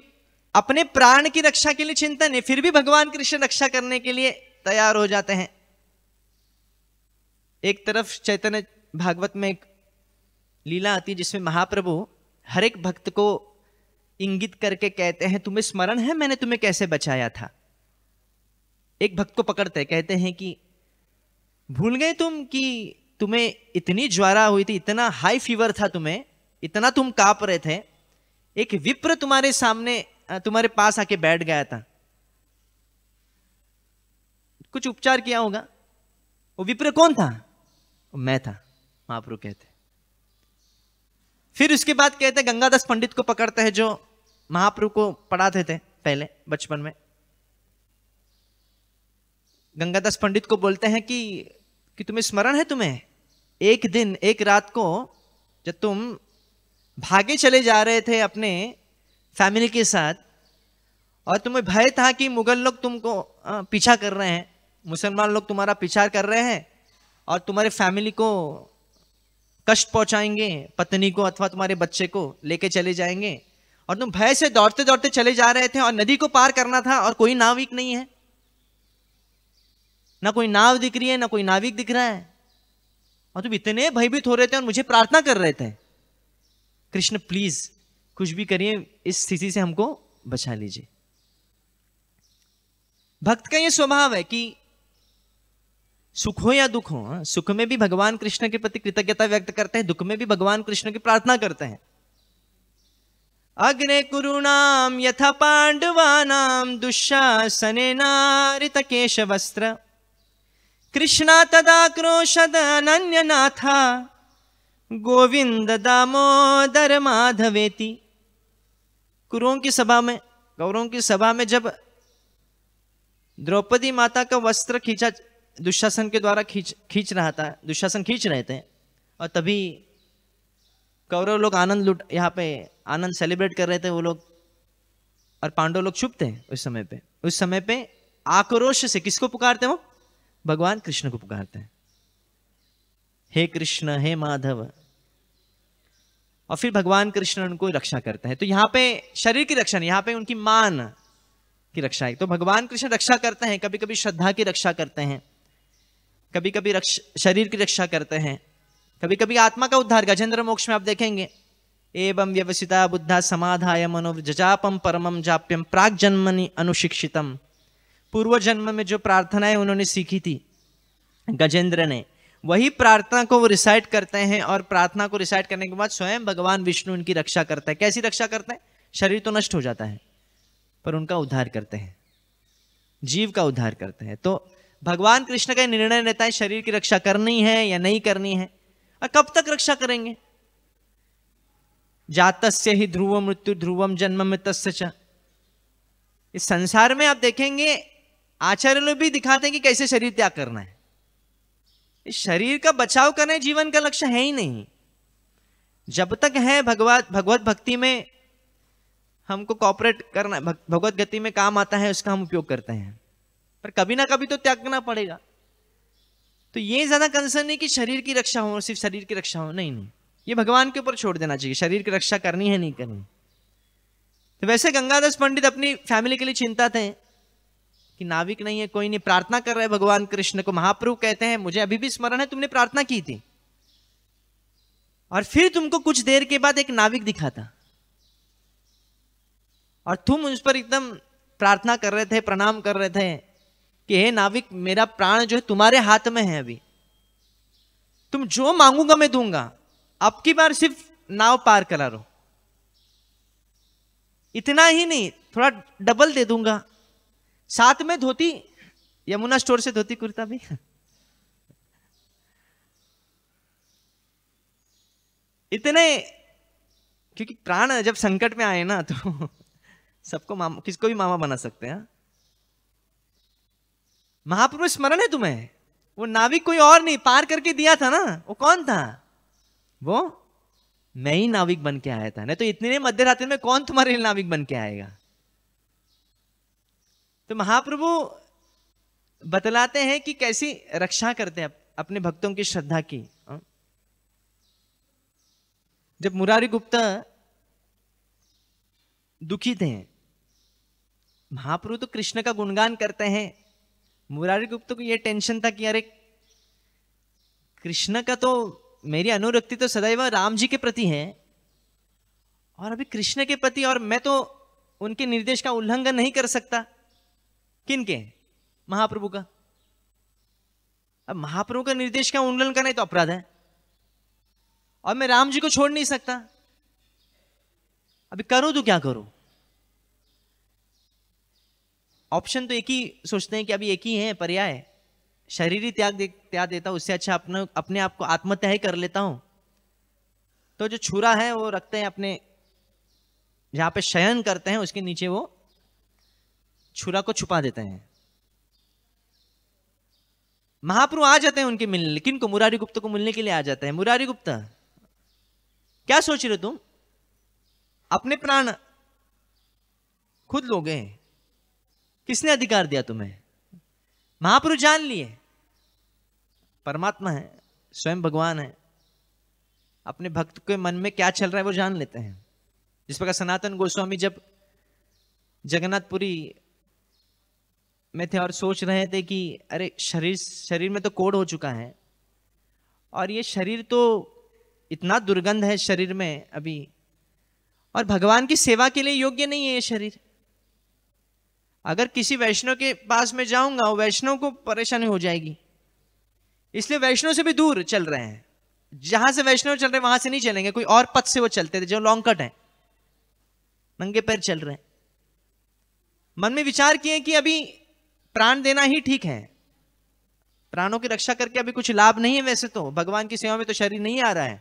अपने प्राण की रक्षा के लिए चिंतन है फिर भी भगवान कृष्ण रक्षा करने के लिए तैयार हो जाते हैं एक तरफ चैतन्य भागवत में एक लीला आती है जिसमें महाप्रभु हर एक भक्त को इंगित करके कहते हैं तुम्हें स्मरण है मैंने तुम्हें कैसे बचाया था एक भक्त को पकड़ते कहते हैं कि भूल गए तुम कि तुम्हें इतनी ज्वारा हुई थी इतना हाई फीवर था तुम्हें इतना तुम कांप रहे थे एक विप्र तुम्हारे सामने तुम्हारे पास आके बैठ गया था कुछ उपचार किया होगा वो विप्र कौन था वो मैं था महाप्रु कहते फिर उसके बाद कहते गंगादास पंडित को पकड़ते हैं जो महाप्रु को पढ़ाते थे पहले बचपन में गंगादास पंडित को बोलते हैं कि कि तुम्हें स्मरण है तुम्हें एक दिन एक रात को जब तुम भागे चले जा रहे थे अपने फैमिली के साथ और तुम्हें भय था कि मुगल लोग तुमको पीछा कर रहे हैं मुसलमान लोग तुम्हारा पीछा कर रहे हैं और तुम्हारे फैमिली को कष्ट पहुंचाएंगे पत्नी को अथवा तुम्हारे बच्चे को लेके चले जाएंगे और तुम भय से दौड़ते दौड़ते चले जा रहे थे और नदी को पार करना था और कोई नाविक नहीं है ना कोई नाव दिख रही है ना कोई नाविक दिख रहा है और तुम इतने भयभीत हो रहे थे और मुझे प्रार्थना कर रहे थे कृष्ण प्लीज कुछ भी करिए इस स्थिति से हमको बचा लीजिए भक्त का यह स्वभाव है कि सुख हो या दुख हो हाँ, सुख में भी भगवान कृष्ण के प्रति कृतज्ञता व्यक्त करते हैं दुख में भी भगवान कृष्ण की प्रार्थना करते हैं अग्नि कुरुणाम यथा पांडवानाम दुशासने नारित केश वस्त्र कृष्णा तदा क्रोशद नाथा गोविंद दामोदर माधवेती कुरुओं की सभा में कौरवों की सभा में जब द्रौपदी माता का वस्त्र खींचा दुशासन के द्वारा खींच खींच रहा था दुशासन खींच रहे थे और तभी कौरव लोग आनंद लुट यहाँ पे आनंद सेलिब्रेट कर रहे थे वो लोग और पांडव लोग छुपते हैं उस समय पे उस समय पे आक्रोश से किसको पुकारते हैं वो भगवान कृष्ण को पुकारते हैं हे कृष्ण हे माधव और फिर भगवान कृष्ण उनको रक्षा करते हैं तो यहाँ पे शरीर की रक्षा नहीं यहाँ पे उनकी मान की रक्षा है तो भगवान कृष्ण रक्षा करते हैं कभी कभी श्रद्धा की रक्षा करते हैं कभी कभी शरीर की रक्षा करते हैं कभी कभी आत्मा का उद्धार गजेंद्र मोक्ष में आप देखेंगे एवं व्यवसिता बुद्धा समाधाय मनोजजापम परमम जाप्यम प्राग जन्मनि अनुशिक्षितम पूर्व जन्म में जो प्रार्थनाएं उन्होंने सीखी थी गजेंद्र ने वही प्रार्थना को वो रिसाइट करते हैं और प्रार्थना को रिसाइट करने के बाद स्वयं भगवान विष्णु उनकी रक्षा करता है कैसी रक्षा करते हैं शरीर तो नष्ट हो जाता है पर उनका उद्धार करते हैं जीव का उद्धार करते हैं तो भगवान कृष्ण का निर्णय लेता है शरीर की रक्षा करनी है या नहीं करनी है और कब तक रक्षा करेंगे जातस्य ही ध्रुव मृत्यु ध्रुवम जन्म मृतस्य च इस संसार में आप देखेंगे आचार्य लोग भी दिखाते हैं कि कैसे शरीर त्याग करना है शरीर का बचाव करने जीवन का लक्ष्य है ही नहीं जब तक है भगवत भगवत भक्ति में हमको कॉपरेट करना भगवत गति में काम आता है उसका हम उपयोग करते हैं पर कभी ना कभी तो त्यागना पड़ेगा तो ये ज्यादा कंसर्न नहीं कि शरीर की रक्षा हो सिर्फ शरीर की रक्षा हो नहीं नहीं ये भगवान के ऊपर छोड़ देना चाहिए शरीर की रक्षा करनी है नहीं करनी तो वैसे गंगादास पंडित अपनी फैमिली के लिए चिंता थे कि नाविक नहीं है कोई नहीं प्रार्थना कर रहे भगवान कृष्ण को महाप्रभु कहते हैं मुझे अभी भी स्मरण है तुमने प्रार्थना की थी और फिर तुमको कुछ देर के बाद एक नाविक दिखा था और तुम उस पर एकदम प्रार्थना कर रहे थे प्रणाम कर रहे थे कि हे नाविक मेरा प्राण जो है तुम्हारे हाथ में है अभी तुम जो मांगूंगा मैं दूंगा अब की बार सिर्फ नाव पार करा रो इतना ही नहीं थोड़ा डबल दे दूंगा साथ में धोती यमुना स्टोर से धोती कुर्ता भी इतने क्योंकि प्राण जब संकट में आए ना तो सबको मामा किसको भी मामा बना सकते हैं हाँ? महापुरुष स्मरण है तुम्हें वो नाविक कोई और नहीं पार करके दिया था ना वो कौन था वो मैं ही नाविक बन के आया था नहीं तो इतने मध्य रात्रि में कौन तुम्हारे लिए नाविक बन के आएगा तो महाप्रभु बतलाते हैं कि कैसी रक्षा करते हैं अपने भक्तों की श्रद्धा की हाँ। जब मुरारी गुप्ता दुखी थे महाप्रभु तो कृष्ण का गुणगान करते हैं मुरारी गुप्त को यह टेंशन था कि अरे कृष्ण का तो मेरी अनुरक्ति तो सदैव राम जी के प्रति है और अभी कृष्ण के प्रति और मैं तो उनके निर्देश का उल्लंघन नहीं कर सकता किन के महाप्रभु का अब महाप्रभु का निर्देश का उल्लंघन करना ही तो अपराध है और मैं राम जी को छोड़ नहीं सकता अभी करो तो क्या करो ऑप्शन तो एक ही सोचते हैं कि अभी एक ही है पर्याय शरीर शरीरी त्याग दे, त्याग देता हूं उससे अच्छा अपने अपने आप को आत्महत्या ही कर लेता हूं तो जो छुरा है वो रखते हैं अपने जहां पे शयन करते हैं उसके नीचे वो छुरा को छुपा देते हैं महाप्रभु आ जाते हैं उनके मिलने लेकिन को मुरारी गुप्त को मिलने के लिए आ जाते हैं मुरारी गुप्ता क्या सोच रहे तुम अपने प्राण खुद लोगे किसने अधिकार दिया तुम्हें महाप्रभु जान लिए परमात्मा है स्वयं भगवान है अपने भक्त के मन में क्या चल रहा है वो जान लेते हैं जिस प्रकार सनातन गोस्वामी जब जगन्नाथपुरी में थे और सोच रहे थे कि अरे शरीर शरीर में तो कोड हो चुका है और ये शरीर तो इतना दुर्गंध है शरीर में अभी और भगवान की सेवा के लिए योग्य नहीं है ये शरीर अगर किसी वैष्णव के पास में जाऊंगा वैष्णव को परेशानी हो जाएगी इसलिए वैष्णव से भी दूर चल रहे हैं जहां से वैष्णव चल रहे वहां से नहीं चलेंगे कोई और पथ से वो चलते थे जो लॉन्ग कट है नंगे पैर चल रहे हैं मन में विचार किए कि अभी प्राण देना ही ठीक है प्राणों की रक्षा करके अभी कुछ लाभ नहीं है वैसे तो भगवान की सेवा में तो शरीर नहीं आ रहा है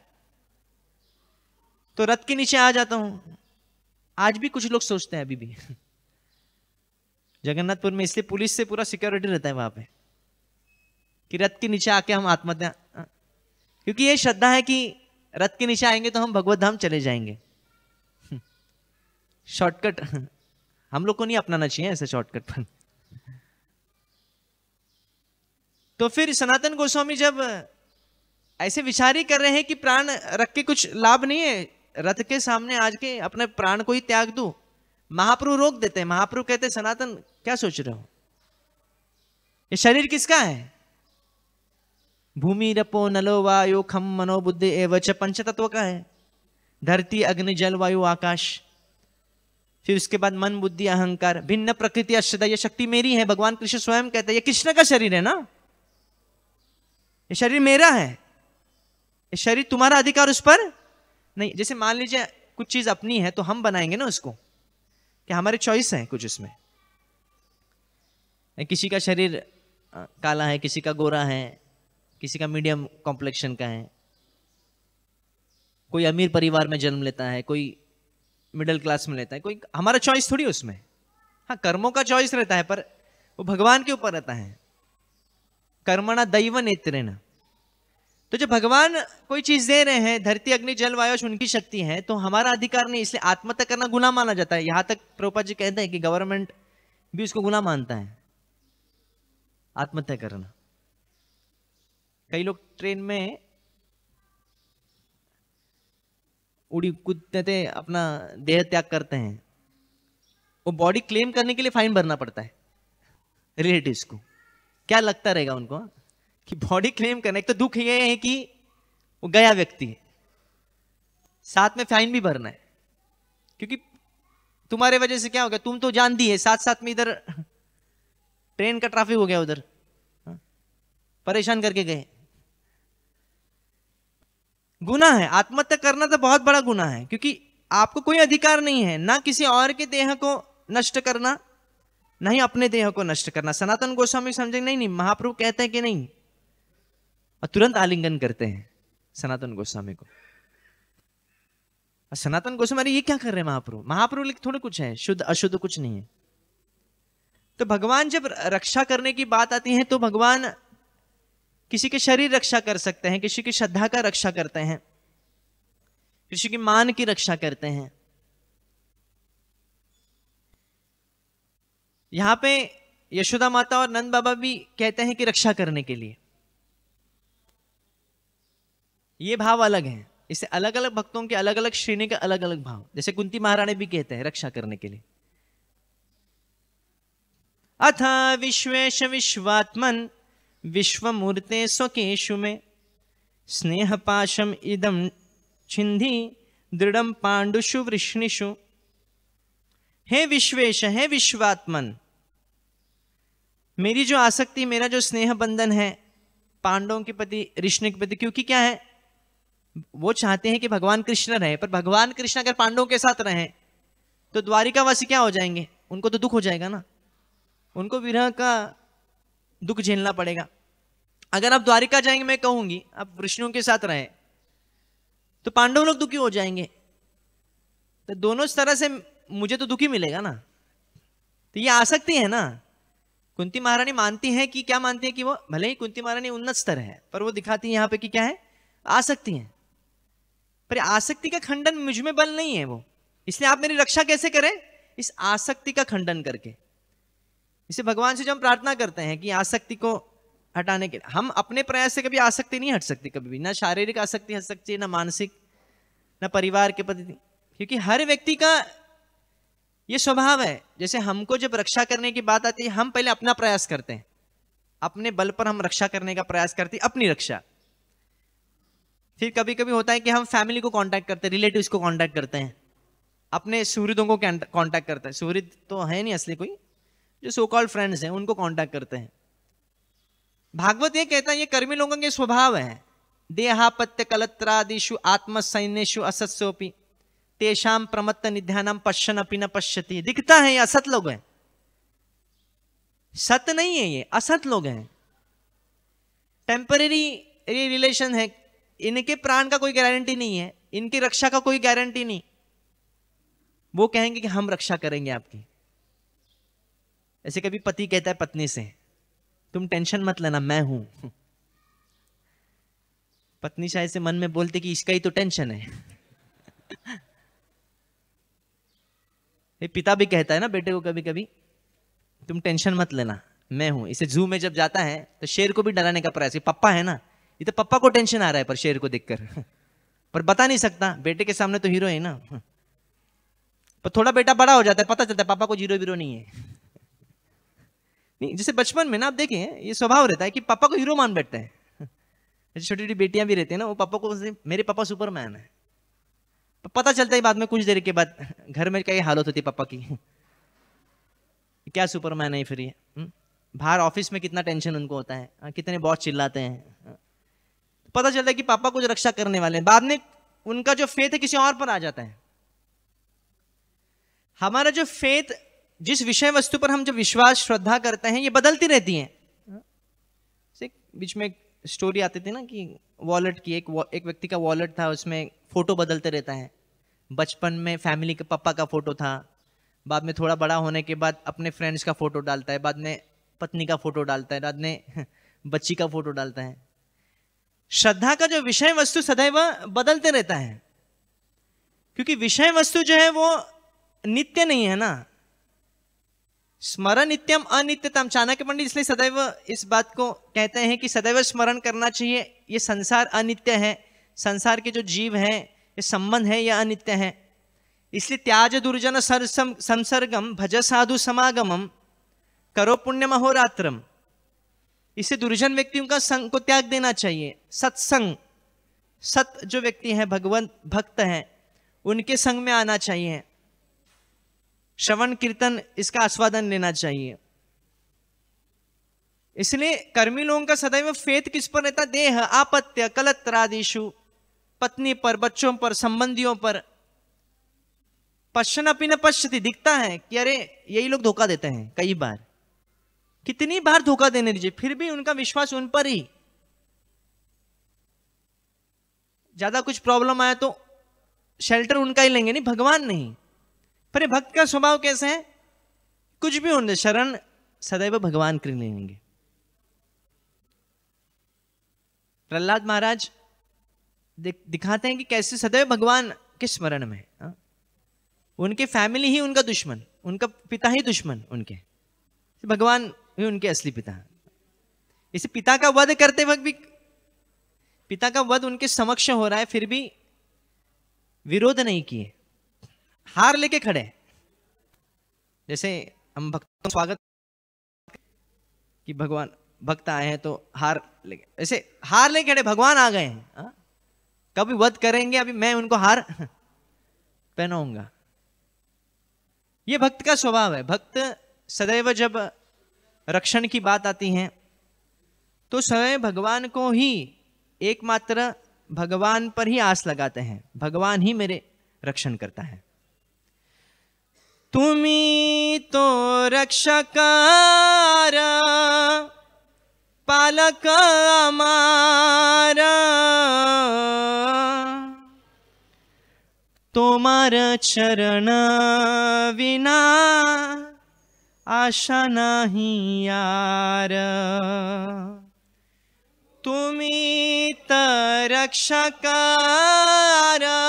तो रथ के नीचे आ जाता हूं आज भी कुछ लोग सोचते हैं अभी भी जगन्नाथपुर में इसलिए पुलिस से पूरा सिक्योरिटी रहता है वहां पे कि रथ के नीचे आके हम आत्महत्या क्योंकि ये श्रद्धा है कि रथ के नीचे आएंगे तो हम भगवत धाम चले जाएंगे शॉर्टकट हम लोग को नहीं अपनाना चाहिए ऐसे शॉर्टकट पर तो फिर सनातन गोस्वामी जब ऐसे विचार ही कर रहे हैं कि प्राण रख के कुछ लाभ नहीं है रथ के सामने आज के अपने प्राण को ही त्याग दू महाप्रभु रोक देते हैं महाप्रभु कहते सनातन क्या सोच रहे हो ये शरीर किसका है भूमि रपो नलो वायु खम मनोबुद्धि एवच पंच तत्व का है धरती अग्नि जल वायु आकाश फिर उसके बाद मन बुद्धि अहंकार भिन्न प्रकृति अश्रदा ये शक्ति मेरी है भगवान कृष्ण स्वयं कहते हैं ये कृष्ण का शरीर है ना ये शरीर मेरा है ये शरीर तुम्हारा अधिकार उस पर नहीं जैसे मान लीजिए कुछ चीज अपनी है तो हम बनाएंगे ना उसको कि हमारे चॉइस है कुछ उसमें किसी का शरीर काला है किसी का गोरा है किसी का मीडियम कॉम्प्लेक्शन का है कोई अमीर परिवार में जन्म लेता है कोई मिडिल क्लास में लेता है कोई हमारा चॉइस थोड़ी उसमें हाँ कर्मों का चॉइस रहता है पर वो भगवान के ऊपर रहता है कर्मणा दैव नेत्र तो जब भगवान कोई चीज दे रहे हैं धरती अग्नि जल वायुष उनकी शक्ति है तो हमारा अधिकार नहीं इसलिए आत्महत्या करना गुना माना जाता है यहां तक प्रोपा जी कहते हैं कि गवर्नमेंट भी उसको गुना मानता है आत्महत्या करना कई लोग ट्रेन में उड़ी कूदते थे अपना देह त्याग करते हैं वो बॉडी क्लेम करने के लिए फाइन भरना पड़ता है रिलेटिव को क्या लगता रहेगा उनको कि बॉडी क्लेम करना एक तो दुख ये है कि वो गया व्यक्ति है साथ में फाइन भी भरना है क्योंकि तुम्हारे वजह से क्या हो गया तुम तो जान दी है साथ साथ में इधर ट्रेन का ट्रैफिक हो गया उधर हाँ? परेशान करके गए गुना है आत्महत्या करना तो बहुत बड़ा गुना है क्योंकि आपको कोई अधिकार नहीं है ना किसी और के देह को नष्ट करना नहीं अपने देह को नष्ट करना सनातन गोस्वामी समझेंगे नहीं नहीं महाप्रभु कहते हैं कि नहीं और तुरंत आलिंगन करते हैं सनातन गोस्वामी को और सनातन गोस्वामी ये क्या कर रहे हैं महाप्रभु महाप्रभु लिख थोड़ा कुछ है शुद्ध अशुद्ध कुछ नहीं है तो भगवान जब रक्षा करने की बात आती है तो भगवान किसी के शरीर रक्षा कर सकते हैं किसी की श्रद्धा का रक्षा करते हैं किसी की मान की रक्षा करते हैं यहाँ पे यशोदा माता और नंद बाबा भी कहते हैं कि रक्षा करने के लिए ये भाव अलग है इससे अलग अलग भक्तों के अलग अलग श्रेणी के अलग अलग भाव जैसे कुंती महारानी भी कहते हैं रक्षा करने के लिए अथ विश्वेश विश्वात्मन विश्वमूर्ते स्वकेशु में स्नेह पाशम इदम छिंधी दृढ़ पांडुषु वृष्णिषु हे विश्वेश हे विश्वात्मन मेरी जो आसक्ति मेरा जो स्नेह बंधन है पांडवों के प्रति ऋषि के प्रति क्योंकि क्या है वो चाहते हैं कि भगवान कृष्ण रहे पर भगवान कृष्ण अगर पांडवों के साथ रहे तो द्वारिकावासी क्या हो जाएंगे उनको तो दुख हो जाएगा ना उनको विरह का दुख झेलना पड़ेगा अगर आप द्वारिका जाएंगे मैं कहूंगी आप विष्णु के साथ रहे तो पांडव लोग दुखी हो जाएंगे तो दोनों तरह से मुझे तो दुखी मिलेगा ना तो ये आसक्ति है ना कुंती महारानी मानती हैं कि क्या मानती हैं कि वो भले ही कुंती महारानी उन्नत स्तर है पर वो दिखाती है यहाँ पे कि क्या है आसक्ति है पर आसक्ति का खंडन मुझ में बल नहीं है वो इसलिए आप मेरी रक्षा कैसे करें इस आसक्ति का खंडन करके इसे भगवान से जो हम प्रार्थना करते हैं कि आसक्ति को हटाने के हम अपने प्रयास से कभी आसक्ति नहीं हट सकती कभी भी ना शारीरिक आसक्ति हट सकती है ना मानसिक ना परिवार के प्रति क्योंकि हर व्यक्ति का ये स्वभाव है जैसे हमको जब रक्षा करने की बात आती है हम पहले अपना प्रयास करते हैं अपने बल पर हम रक्षा करने का प्रयास करते हैं अपनी रक्षा फिर कभी कभी होता है कि हम फैमिली को कांटेक्ट करते हैं रिलेटिव को कांटेक्ट करते हैं अपने सूहृदों को कांटेक्ट करते हैं सूहृद तो है नहीं असली कोई जो सो कॉल्ड फ्रेंड्स हैं उनको कांटेक्ट करते हैं भागवत ये कहता है ये कर्मी लोगों के स्वभाव है देहापत्य कलत्रादिशु आत्मसैन्यशु असत्योपी तेषाम प्रमत्त निध्यानम पश्चन अपी न पश्यति दिखता है ये असत लोग हैं सत नहीं है ये असत लोग हैं टेम्परेरी ये रिलेशन है इनके प्राण का कोई गारंटी नहीं है इनकी रक्षा का कोई गारंटी नहीं वो कहेंगे कि हम रक्षा करेंगे आपकी ऐसे कभी पति कहता है पत्नी से तुम टेंशन मत लेना मैं हूं पत्नी शायद से मन में बोलती कि इसका ही तो टेंशन है पिता भी कहता है ना बेटे को कभी कभी तुम टेंशन मत लेना मैं हूं इसे जू में जब जाता है तो शेर को भी डराने का प्रयास पप्पा है ना ये तो पप्पा को टेंशन आ रहा है पर शेर को देखकर पर बता नहीं सकता बेटे के सामने तो हीरो है ना पर थोड़ा बेटा बड़ा हो जाता है पता चलता है पापा को जीरो वीरो नहीं है नहीं जैसे बचपन में ना आप देखें ये स्वभाव रहता है कि पापा को हीरो मान बैठते हैं छोटी छोटी बेटियां भी रहती है ना वो पापा को मेरे पापा सुपरमैन है पता चलता है बाद में कुछ देर के बाद घर में कई हालत होती पापा की क्या सुपरमैन है फिर ये हम्म? बाहर ऑफिस में कितना टेंशन उनको होता है हाँ, कितने बहुत चिल्लाते हैं हाँ। पता चलता है कि पापा कुछ रक्षा करने वाले हैं बाद में उनका जो फेथ है किसी और पर आ जाता है हमारा जो फेथ जिस विषय वस्तु पर हम जो विश्वास श्रद्धा करते हैं ये बदलती रहती है हाँ। बीच में स्टोरी आती थी ना कि वॉलेट की एक एक व्यक्ति का वॉलेट था उसमें फ़ोटो बदलते रहता है बचपन में फैमिली के पापा का फ़ोटो था बाद में थोड़ा बड़ा होने के बाद अपने फ्रेंड्स का फ़ोटो डालता है बाद में पत्नी का फ़ोटो डालता है बाद में बच्ची का फ़ोटो डालता है श्रद्धा का जो विषय वस्तु सदैव बदलते रहता है क्योंकि विषय वस्तु जो है वो नित्य नहीं है ना स्मरण नित्यम अनित्यतम चाणक्य पंडित इसलिए सदैव इस बात को कहते हैं कि सदैव स्मरण करना चाहिए ये संसार अनित्य है संसार के जो जीव हैं ये संबंध है यह अनित्य है इसलिए त्याज दुर्जन सरसम संसर्गम भज साधु समागमम करो पुण्य महोरात्रम इसे दुर्जन व्यक्तियों का संग को त्याग देना चाहिए सत्संग सत जो व्यक्ति हैं भगवंत भक्त हैं उनके संग में आना चाहिए श्रवण कीर्तन इसका आस्वादन लेना चाहिए इसलिए कर्मी लोगों का सदैव फेत किस पर रहता देह आपत्य कलत्रादिशु पत्नी पर बच्चों पर संबंधियों पर पश्चन अपी न पश्चती दिखता है कि अरे यही लोग धोखा देते हैं कई बार कितनी बार धोखा देने दीजिए फिर भी उनका विश्वास उन पर ही ज्यादा कुछ प्रॉब्लम आया तो शेल्टर उनका ही लेंगे नहीं भगवान नहीं पर भक्त का स्वभाव कैसे है कुछ भी होने शरण सदैव भगवान के लिए होंगे प्रहलाद महाराज दिखाते हैं कि कैसे सदैव भगवान के स्मरण में हाँ? उनके फैमिली ही उनका दुश्मन उनका पिता ही दुश्मन उनके भगवान ही उनके असली पिता इसे पिता का वध करते वक्त भी पिता का वध उनके समक्ष हो रहा है फिर भी विरोध नहीं किए हार लेके खड़े हैं जैसे हम भक्तों स्वागत कि भगवान भक्त आए हैं तो हार लेके ऐसे हार लेके खड़े भगवान आ गए हैं हाँ? कभी वध करेंगे अभी मैं उनको हार पहनाऊंगा ये भक्त का स्वभाव है भक्त सदैव जब रक्षण की बात आती है तो स्वयं भगवान को ही एकमात्र भगवान पर ही आस लगाते हैं भगवान ही मेरे रक्षण करता है तुमी तो रक्षकारा पालक मारा तोमार चरण विना आशा नहीं यार तुमी तो रक्षकारा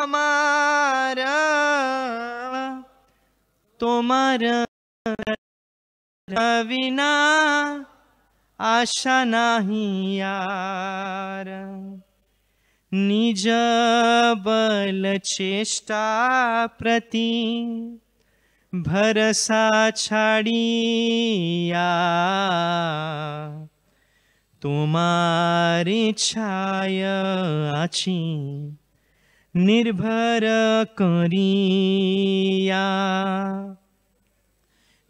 अमा নিজ বল চেষ্টা প্রতি चेष्टा प्रति भरसा ছায় আছি निर्भर करिया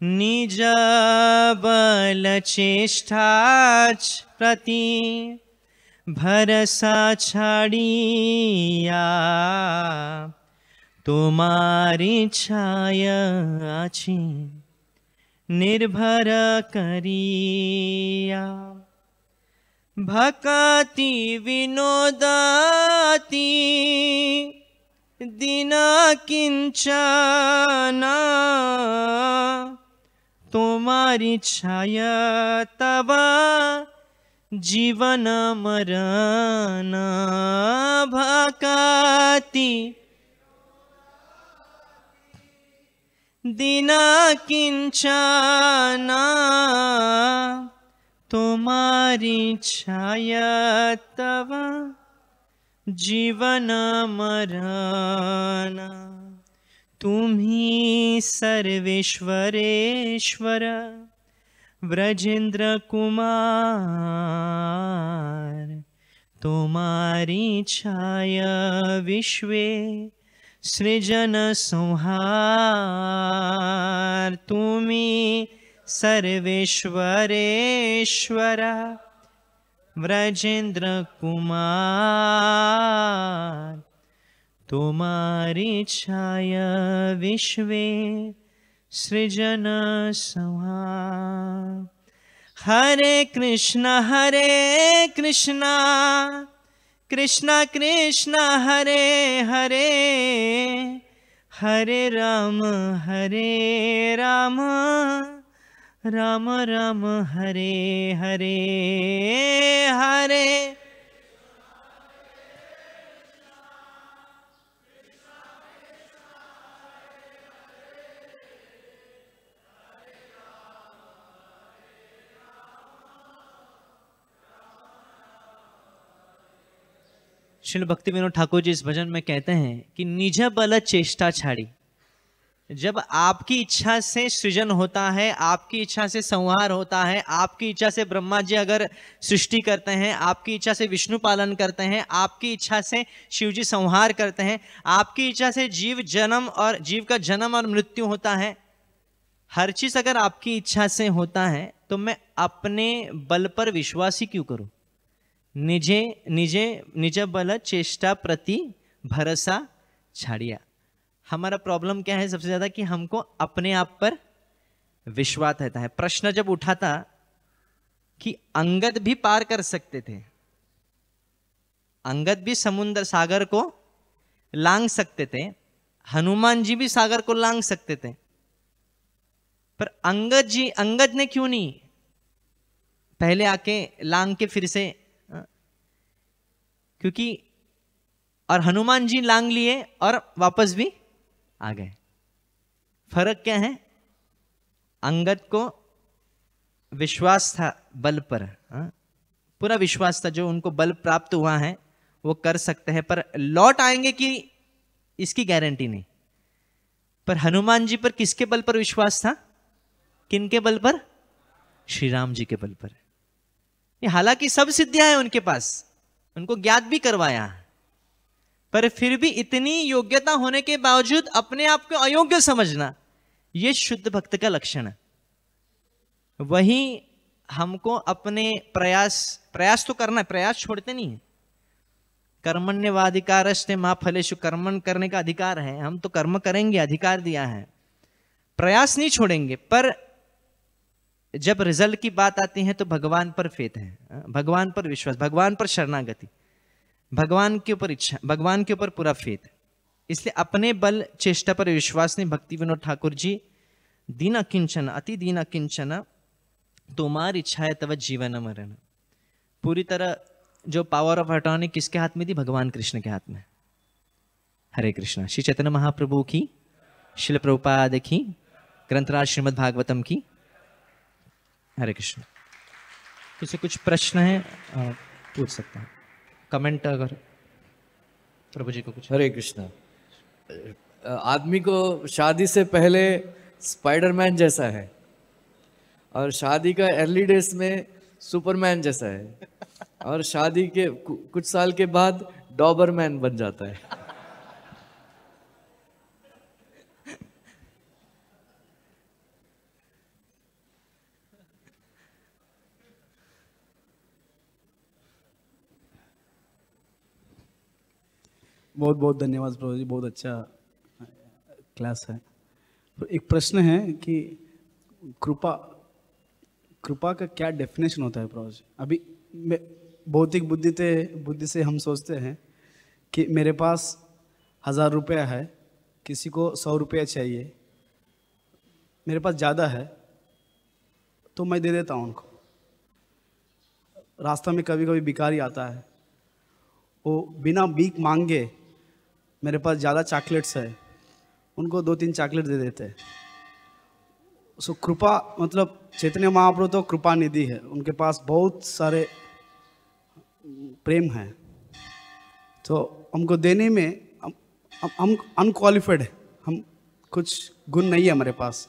निज बल चेष्ठा प्रति भरसा छड़िया तुम्हारी छाया निर्भर करिया भकाति विनोदाति दिना किञ्चना तोमारि छाया तवा जीवनमरना भकाति दिना किञ्चना छाया तव मरण तुम्ही सर्वेश्वरेश्वर व्रजेन्द्र कुमार तुम्हारी छाया विश्वे सृजन संहार तुम्ही सर्वेश्वरेश्वरा व्रजेन्द्र छाया विश्वे सृजन संहा हरे कृष्ण हरे कृष्ण कृष्ण कृष्ण हरे हरे हरे राम हरे राम राम राम हरे हरे हरे श्री भक्ति विनोद ठाकुर जी इस भजन में कहते हैं कि निज बल चेष्टा छाड़ी जब आपकी इच्छा से सृजन होता है आपकी इच्छा से संहार होता है आपकी इच्छा से ब्रह्मा जी अगर सृष्टि करते हैं आपकी इच्छा से विष्णु पालन करते हैं आपकी इच्छा से शिव जी संहार करते हैं आपकी इच्छा से जीव जन्म और जीव का जन्म और मृत्यु होता है हर चीज़ अगर आपकी इच्छा से होता है तो मैं अपने बल पर विश्वास ही क्यों करूँ निजे निजे निज बल चेष्टा प्रति भरोसा छाड़िया हमारा प्रॉब्लम क्या है सबसे ज़्यादा कि हमको अपने आप पर विश्वास रहता है प्रश्न जब उठाता कि अंगद भी पार कर सकते थे अंगद भी समुद्र सागर को लांग सकते थे हनुमान जी भी सागर को लांग सकते थे पर अंगद जी अंगद ने क्यों नहीं पहले आके लांग के फिर से क्योंकि और हनुमान जी लांग लिए और वापस भी आ गए फर्क क्या है अंगद को विश्वास था बल पर हा? पूरा विश्वास था जो उनको बल प्राप्त हुआ है वो कर सकते हैं पर लौट आएंगे कि इसकी गारंटी नहीं पर हनुमान जी पर किसके बल पर विश्वास था किन के बल पर श्री राम जी के बल पर हालांकि सब सिद्धियां हैं उनके पास उनको ज्ञात भी करवाया पर फिर भी इतनी योग्यता होने के बावजूद अपने आप को अयोग्य समझना ये शुद्ध भक्त का लक्षण है वही हमको अपने प्रयास प्रयास तो करना है प्रयास छोड़ते नहीं है कर्मण्यवाधिकार से माँ फलेश कर्मण करने का अधिकार है हम तो कर्म करेंगे अधिकार दिया है प्रयास नहीं छोड़ेंगे पर जब रिजल्ट की बात आती है तो भगवान पर फेत है भगवान पर विश्वास भगवान पर शरणागति भगवान के ऊपर इच्छा भगवान के ऊपर पूरा फेत इसलिए अपने बल चेष्टा पर विश्वास ने भक्ति विनोद ठाकुर जी दीन अकिंचन अति दीन अकिंचन तुम्हारी इच्छा है तब जीवन मरण पूरी तरह जो पावर ऑफ अटॉर्नी किसके हाथ में थी भगवान कृष्ण के हाथ में हरे कृष्णा श्री चैतन्य महाप्रभु की शिल प्रभुपाद की ग्रंथराज श्रीमद भागवतम की हरे कृष्ण किसी कुछ प्रश्न है पूछ सकते हैं कमेंट अगर प्रभु जी को कुछ हरे कृष्णा आदमी को शादी से पहले स्पाइडरमैन जैसा है और शादी का अर्ली डेज में सुपरमैन जैसा है और शादी के कुछ साल के बाद डॉबरमैन बन जाता है बहुत बहुत धन्यवाद प्रभु जी बहुत अच्छा क्लास है तो एक प्रश्न है कि कृपा कृपा का क्या डेफिनेशन होता है प्रभु जी अभी मैं भौतिक बुद्धि से बुद्धि से हम सोचते हैं कि मेरे पास हज़ार रुपया है किसी को सौ रुपया चाहिए मेरे पास ज़्यादा है तो मैं दे देता हूँ उनको रास्ता में कभी कभी बिकारी आता है वो बिना बीक मांगे मेरे पास ज़्यादा चॉकलेट्स है उनको दो तीन चॉकलेट दे देते हैं सो कृपा मतलब चैतन्य महाप्रभु तो कृपा निधि है उनके पास बहुत सारे प्रेम है तो हमको देने में हम हम अनक्वालिफाइड है हम कुछ गुण नहीं है हमारे पास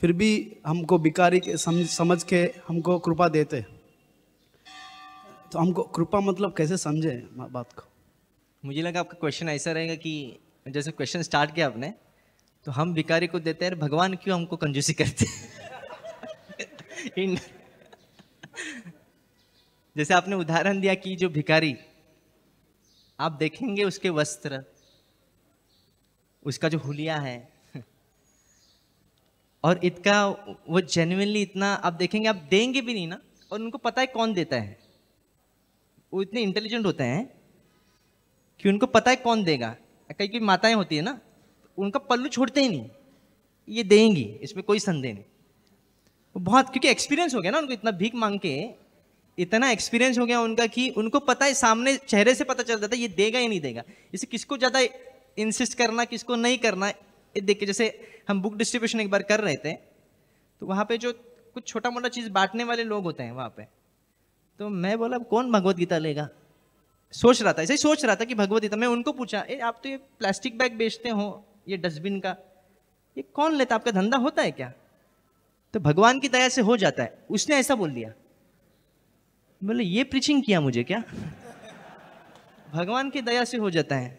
फिर भी हमको बिकारी के समझ समझ के हमको कृपा देते तो हमको कृपा मतलब कैसे समझे बात को मुझे लगा आपका क्वेश्चन ऐसा रहेगा कि जैसे क्वेश्चन स्टार्ट किया आपने तो हम भिकारी को देते हैं भगवान क्यों हमको कंजूसी करते इन जैसे आपने उदाहरण दिया कि जो भिकारी आप देखेंगे उसके वस्त्र उसका जो हुलिया है और इतका वो जेन्यनली इतना आप देखेंगे आप देंगे भी नहीं ना और उनको पता है कौन देता है वो इतने इंटेलिजेंट होते हैं कि उनको पता है कौन देगा कई कई माताएं होती है ना उनका पल्लू छोड़ते ही नहीं ये देंगी इसमें कोई संदेह नहीं बहुत क्योंकि एक्सपीरियंस हो गया ना उनको इतना भीख मांग के इतना एक्सपीरियंस हो गया उनका कि उनको पता है सामने चेहरे से पता चल जाता है ये देगा या नहीं देगा इसे किसको ज़्यादा इंसिस्ट करना किसको नहीं करना ये देख के जैसे हम बुक डिस्ट्रीब्यूशन एक बार कर रहे थे तो वहाँ पे जो कुछ छोटा मोटा चीज़ बांटने वाले लोग होते हैं वहाँ पे तो मैं बोला कौन भगवत गीता लेगा सोच रहा था ऐसे ही सोच रहा था कि भगवती गीता तो मैं उनको पूछा ए, आप तो ये प्लास्टिक बैग बेचते हो ये डस्टबिन का ये कौन लेता आपका धंधा होता है क्या तो भगवान की दया से हो जाता है उसने ऐसा बोल दिया बोले ये प्रीचिंग किया मुझे क्या भगवान की दया से हो जाता है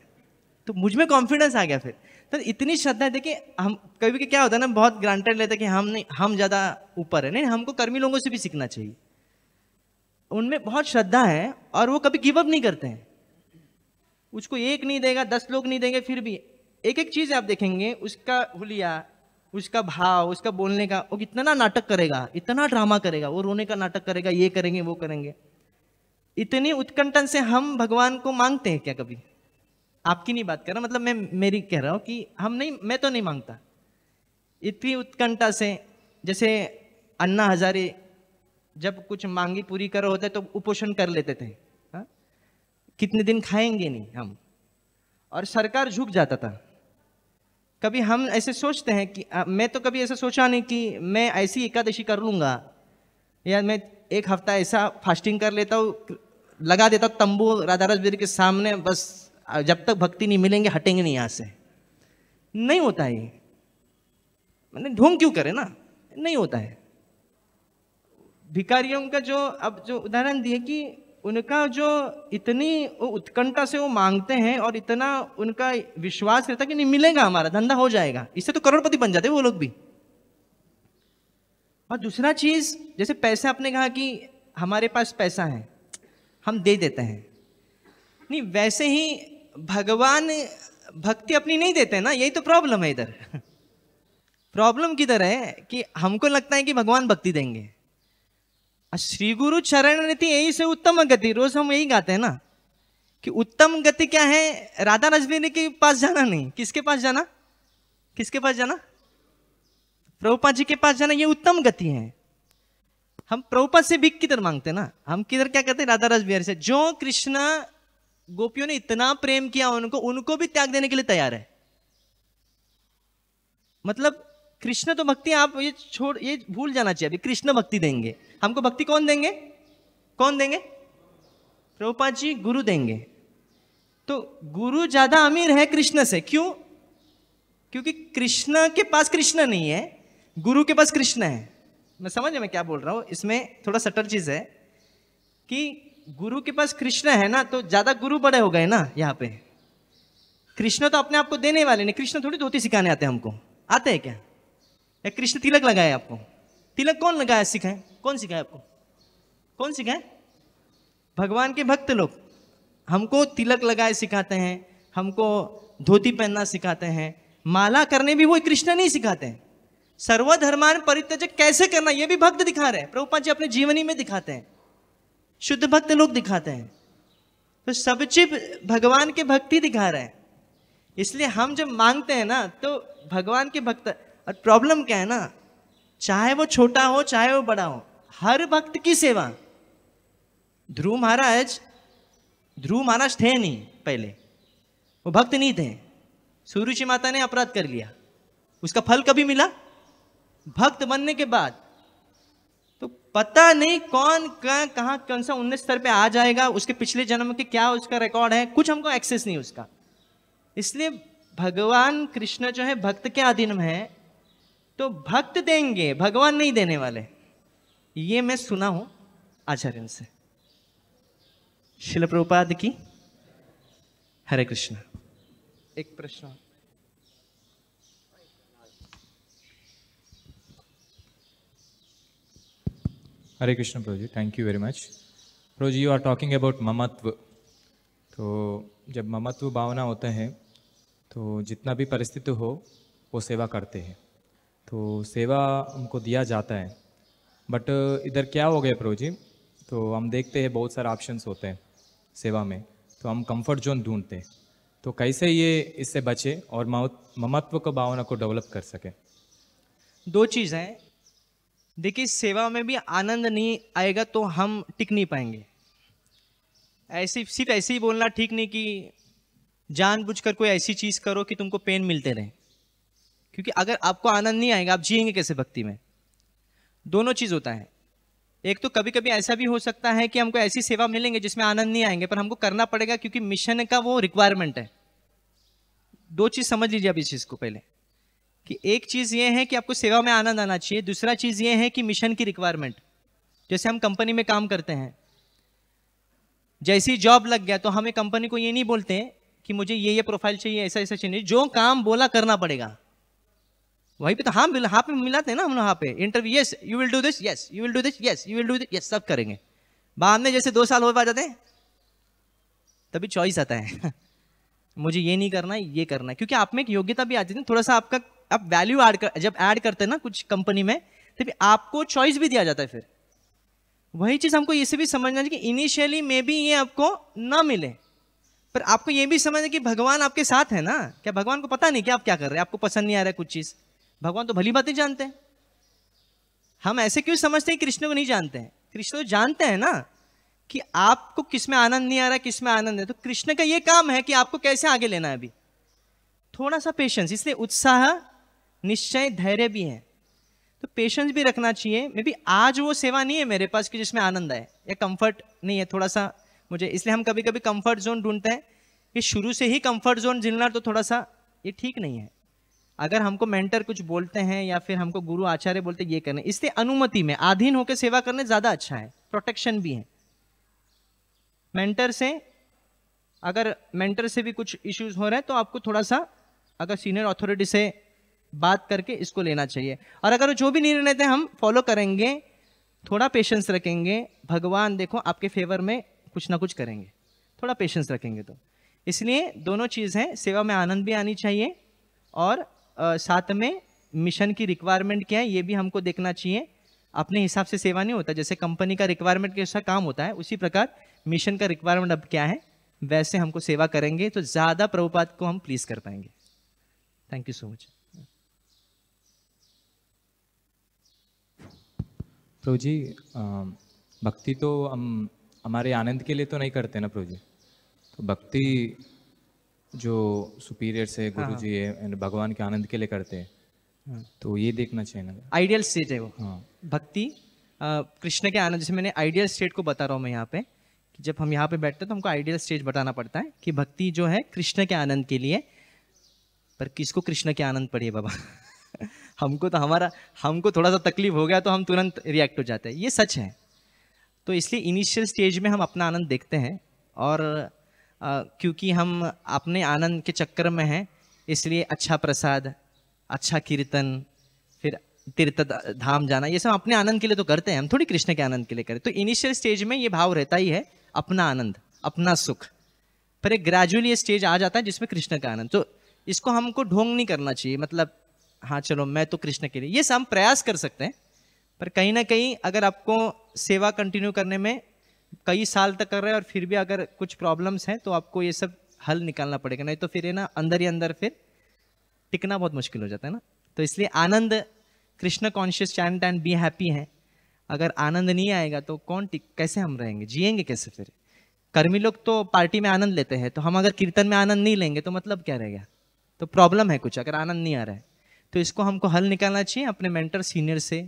तो मुझ में कॉन्फिडेंस आ गया फिर तो इतनी श्रद्धा है देखिए हम कभी क्या होता है ना बहुत ग्रांटेड लेते कि हम नहीं हम ज़्यादा ऊपर है नहीं हमको कर्मी लोगों से भी सीखना चाहिए उनमें बहुत श्रद्धा है और वो कभी गिव अप नहीं करते हैं उसको एक नहीं देगा दस लोग नहीं देंगे फिर भी एक एक चीज़ आप देखेंगे उसका हुलिया उसका भाव उसका बोलने का वो कितना नाटक करेगा इतना ड्रामा करेगा वो रोने का नाटक करेगा ये करेंगे वो करेंगे इतनी उत्कंठन से हम भगवान को मांगते हैं क्या कभी आपकी नहीं बात कर रहा मतलब मैं मेरी कह रहा हूँ कि हम नहीं मैं तो नहीं मांगता इतनी उत्कंठा से जैसे अन्ना हजारे जब कुछ मांगी पूरी करो होते तो उपोषण कर लेते थे हा? कितने दिन खाएंगे नहीं हम और सरकार झुक जाता था कभी हम ऐसे सोचते हैं कि आ, मैं तो कभी ऐसा सोचा नहीं कि मैं ऐसी एकादशी कर लूँगा या मैं एक हफ्ता ऐसा फास्टिंग कर लेता हूँ लगा देता हूँ तंबू राधा राजवीर के सामने बस जब तक भक्ति नहीं मिलेंगे हटेंगे नहीं यहाँ से नहीं होता है मैंने ढोंग क्यों करे ना नहीं होता है भिकारियों का जो अब जो उदाहरण दिए कि उनका जो इतनी उत्कंठा से वो मांगते हैं और इतना उनका विश्वास रहता है कि नहीं मिलेगा हमारा धंधा हो जाएगा इससे तो करोड़पति बन जाते वो लोग भी और दूसरा चीज जैसे पैसा आपने कहा कि हमारे पास पैसा है हम दे देते हैं नहीं वैसे ही भगवान भक्ति अपनी नहीं देते ना यही तो प्रॉब्लम है इधर प्रॉब्लम किधर है कि हमको लगता है कि भगवान भक्ति देंगे श्री गुरु चरण नीति यही से उत्तम गति रोज हम यही गाते हैं ना कि उत्तम गति क्या है राधा रजनी के पास जाना नहीं किसके पास जाना किसके पास जाना प्रभुपा जी के पास जाना ये उत्तम गति है हम प्रभुपा से भी किधर मांगते ना हम किधर क्या कहते हैं राधा रज बिहारी से जो कृष्ण गोपियों ने इतना प्रेम किया उनको उनको भी त्याग देने के लिए तैयार है मतलब कृष्ण तो भक्ति आप ये छोड़ ये भूल जाना चाहिए अभी कृष्ण भक्ति देंगे हमको भक्ति कौन देंगे कौन देंगे प्रभुपा जी गुरु देंगे तो गुरु ज्यादा अमीर है कृष्ण से क्यों क्योंकि कृष्ण के पास कृष्ण नहीं है गुरु के पास कृष्ण है मैं समझ मैं क्या बोल रहा हूँ इसमें थोड़ा सटल चीज है कि गुरु के पास कृष्ण है ना तो ज्यादा गुरु बड़े हो गए ना यहाँ पे कृष्ण तो अपने आप को देने वाले नहीं कृष्ण थोड़ी धोती सिखाने आते हैं हमको आते हैं क्या या कृष्ण तिलक लगाया आपको तिलक कौन लगाया सिखाए कौन सिखाए आपको कौन सिखाए भगवान के भक्त लोग हमको तिलक लगाए सिखाते हैं हमको धोती पहनना सिखाते हैं माला करने भी वो कृष्ण नहीं सिखाते हैं सर्वधर्मान परित्यज कैसे करना ये भी भक्त दिखा रहे हैं प्रभुपा जी अपने जीवनी में दिखाते हैं शुद्ध भक्त लोग दिखाते हैं तो सब चीज भगवान के भक्ति दिखा रहे हैं इसलिए हम जब मांगते हैं ना तो भगवान के भक्त और प्रॉब्लम क्या है ना चाहे वो छोटा हो चाहे वो बड़ा हो हर भक्त की सेवा ध्रुव महाराज ध्रुव महाराज थे नहीं पहले वो भक्त नहीं थे सूर्यची माता ने अपराध कर लिया उसका फल कभी मिला भक्त बनने के बाद तो पता नहीं कौन कहाँ कहाँ कौन सा उन्नीस स्तर पे आ जाएगा उसके पिछले जन्म के क्या उसका रिकॉर्ड है कुछ हमको एक्सेस नहीं उसका इसलिए भगवान कृष्ण जो है भक्त के अधीन में है तो भक्त देंगे भगवान नहीं देने वाले ये मैं सुना हूं आचार्य से शिल प्रपाद की हरे कृष्ण एक प्रश्न हरे कृष्ण प्रोजी जी थैंक यू वेरी मच प्रोजी जी यू आर टॉकिंग अबाउट ममत्व तो जब ममत्व भावना होते हैं तो जितना भी परिस्थिति हो वो सेवा करते हैं तो सेवा उनको दिया जाता है बट इधर क्या हो गया प्रभु जी तो हम देखते हैं बहुत सारे ऑप्शंस होते हैं सेवा में तो हम कंफर्ट जोन ढूंढते हैं तो कैसे ये इससे बचे और ममत्व को भावना को डेवलप कर सके दो चीज़ देखिए सेवा में भी आनंद नहीं आएगा तो हम टिक नहीं पाएंगे ऐसी सिर्फ ऐसे ही बोलना ठीक नहीं कि जानबूझकर कोई ऐसी चीज़ करो कि तुमको पेन मिलते रहें क्योंकि अगर आपको आनंद नहीं आएगा आप जिएंगे कैसे भक्ति में दोनों चीज होता है एक तो कभी कभी ऐसा भी हो सकता है कि हमको ऐसी सेवा मिलेंगे जिसमें आनंद नहीं आएंगे पर हमको करना पड़ेगा क्योंकि मिशन का वो रिक्वायरमेंट है दो चीज समझ लीजिए आप इस चीज को पहले कि एक चीज ये है कि आपको सेवा में आनंद आना चाहिए दूसरा चीज ये है कि मिशन की रिक्वायरमेंट जैसे हम कंपनी में काम करते हैं जैसी जॉब लग गया तो हमें कंपनी को ये नहीं बोलते कि मुझे ये ये प्रोफाइल चाहिए ऐसा ऐसा चाहिए जो काम बोला करना पड़ेगा वहीं पे तो हाँ हाँ पे मिलाते हैं ना हम हाँ पे interview yes you will do this yes you will do this yes you will do this yes सब करेंगे बाद में जैसे दो साल हो पा जाते हैं तभी चॉइस आता है मुझे ये नहीं करना है ये करना है क्योंकि आप में एक योग्यता भी आती है थोड़ा सा आपका आप वैल्यू ऐड कर जब ऐड करते हैं ना कुछ कंपनी में तभी आपको चॉइस भी दिया जाता है फिर वही चीज़ हमको इसे भी समझना चाहिए कि इनिशियली में भी ये आपको ना मिले पर आपको ये भी समझना कि भगवान आपके साथ है ना क्या भगवान को पता नहीं कि आप क्या कर रहे हैं आपको पसंद नहीं आ रहा है कुछ चीज़ भगवान तो भली बातें जानते हैं हम ऐसे क्यों समझते हैं कृष्ण को नहीं जानते हैं कृष्ण तो जानते हैं ना कि आपको किस में आनंद नहीं आ रहा किस में आनंद है तो कृष्ण का ये काम है कि आपको कैसे आगे लेना है अभी थोड़ा सा पेशेंस इसलिए उत्साह निश्चय धैर्य भी है तो पेशेंस भी रखना चाहिए मे बी आज वो सेवा नहीं है मेरे पास कि जिसमें आनंद आए या कंफर्ट नहीं है थोड़ा सा मुझे इसलिए हम कभी कभी कंफर्ट जोन ढूंढते हैं कि शुरू से ही कंफर्ट जोन झिलना तो थोड़ा सा ये ठीक नहीं है अगर हमको मेंटर कुछ बोलते हैं या फिर हमको गुरु आचार्य बोलते ये करने इससे अनुमति में आधीन होकर सेवा करने ज़्यादा अच्छा है प्रोटेक्शन भी है मेंटर से अगर मेंटर से भी कुछ इश्यूज हो रहे हैं तो आपको थोड़ा सा अगर सीनियर अथॉरिटी से बात करके इसको लेना चाहिए और अगर जो भी निर्णय थे हम फॉलो करेंगे थोड़ा पेशेंस रखेंगे भगवान देखो आपके फेवर में कुछ ना कुछ करेंगे थोड़ा पेशेंस रखेंगे तो इसलिए दोनों चीज़ हैं सेवा में आनंद भी आनी चाहिए और साथ में मिशन की रिक्वायरमेंट क्या है ये भी हमको देखना चाहिए अपने हिसाब से सेवा नहीं होता जैसे कंपनी का रिक्वायरमेंट कैसा काम होता है उसी प्रकार मिशन का रिक्वायरमेंट अब क्या है वैसे हमको सेवा करेंगे तो ज़्यादा प्रभुपात को हम प्लीज़ कर पाएंगे थैंक यू सो मच प्रभु जी भक्ति तो हम हमारे आनंद के लिए तो नहीं करते ना प्रभु जी तो भक्ति जो सुपीरियर से गुरु जी एंड भगवान के आनंद के लिए करते हैं हाँ। तो ये देखना चाहिए ना आइडियल स्टेट है वो हाँ भक्ति कृष्ण के आनंद जैसे मैंने आइडियल स्टेट को बता रहा हूँ मैं यहाँ पे कि जब हम यहाँ पे बैठते हैं तो हमको आइडियल स्टेज बताना पड़ता है कि भक्ति जो है कृष्ण के आनंद के लिए पर किसको कृष्ण के आनंद पढ़िए बाबा हमको तो हमारा हमको थोड़ा सा तकलीफ हो गया तो हम तुरंत रिएक्ट हो जाते हैं ये सच है तो इसलिए इनिशियल स्टेज में हम अपना आनंद देखते हैं और क्योंकि हम अपने आनंद के चक्कर में हैं इसलिए अच्छा प्रसाद अच्छा कीर्तन फिर तीर्थ धाम जाना ये सब अपने आनंद के लिए तो करते हैं हम थोड़ी कृष्ण के आनंद के लिए करें तो इनिशियल स्टेज में ये भाव रहता ही है अपना आनंद अपना सुख पर एक ग्रेजुअली ये स्टेज आ जाता है जिसमें कृष्ण का आनंद तो इसको हमको ढोंग नहीं करना चाहिए मतलब हाँ चलो मैं तो कृष्ण के लिए ये सब हम प्रयास कर सकते हैं पर कहीं ना कहीं अगर आपको सेवा कंटिन्यू करने में कई साल तक कर रहे हैं और फिर भी अगर कुछ प्रॉब्लम्स हैं तो आपको ये सब हल निकालना पड़ेगा नहीं तो फिर है ना अंदर ही अंदर फिर टिकना बहुत मुश्किल हो जाता है ना तो इसलिए आनंद Krishna conscious chant and be happy हैं अगर आनंद नहीं आएगा तो कौन टिक कैसे हम रहेंगे जिएंगे कैसे फिर कर्मी लोग तो पार्टी में आनंद लेते हैं तो हम अगर कीर्तन में आनंद नहीं लेंगे तो मतलब क्या रहेगा तो प्रॉब्लम है कुछ अगर आनंद नहीं आ रहा है तो इसको हमको हल निकालना चाहिए अपने मेंटर सीनियर से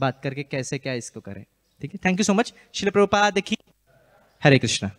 बात करके कैसे क्या इसको करें ठीक है थैंक यू सो मच शिल प्रभुपा देखिए हरे कृष्णा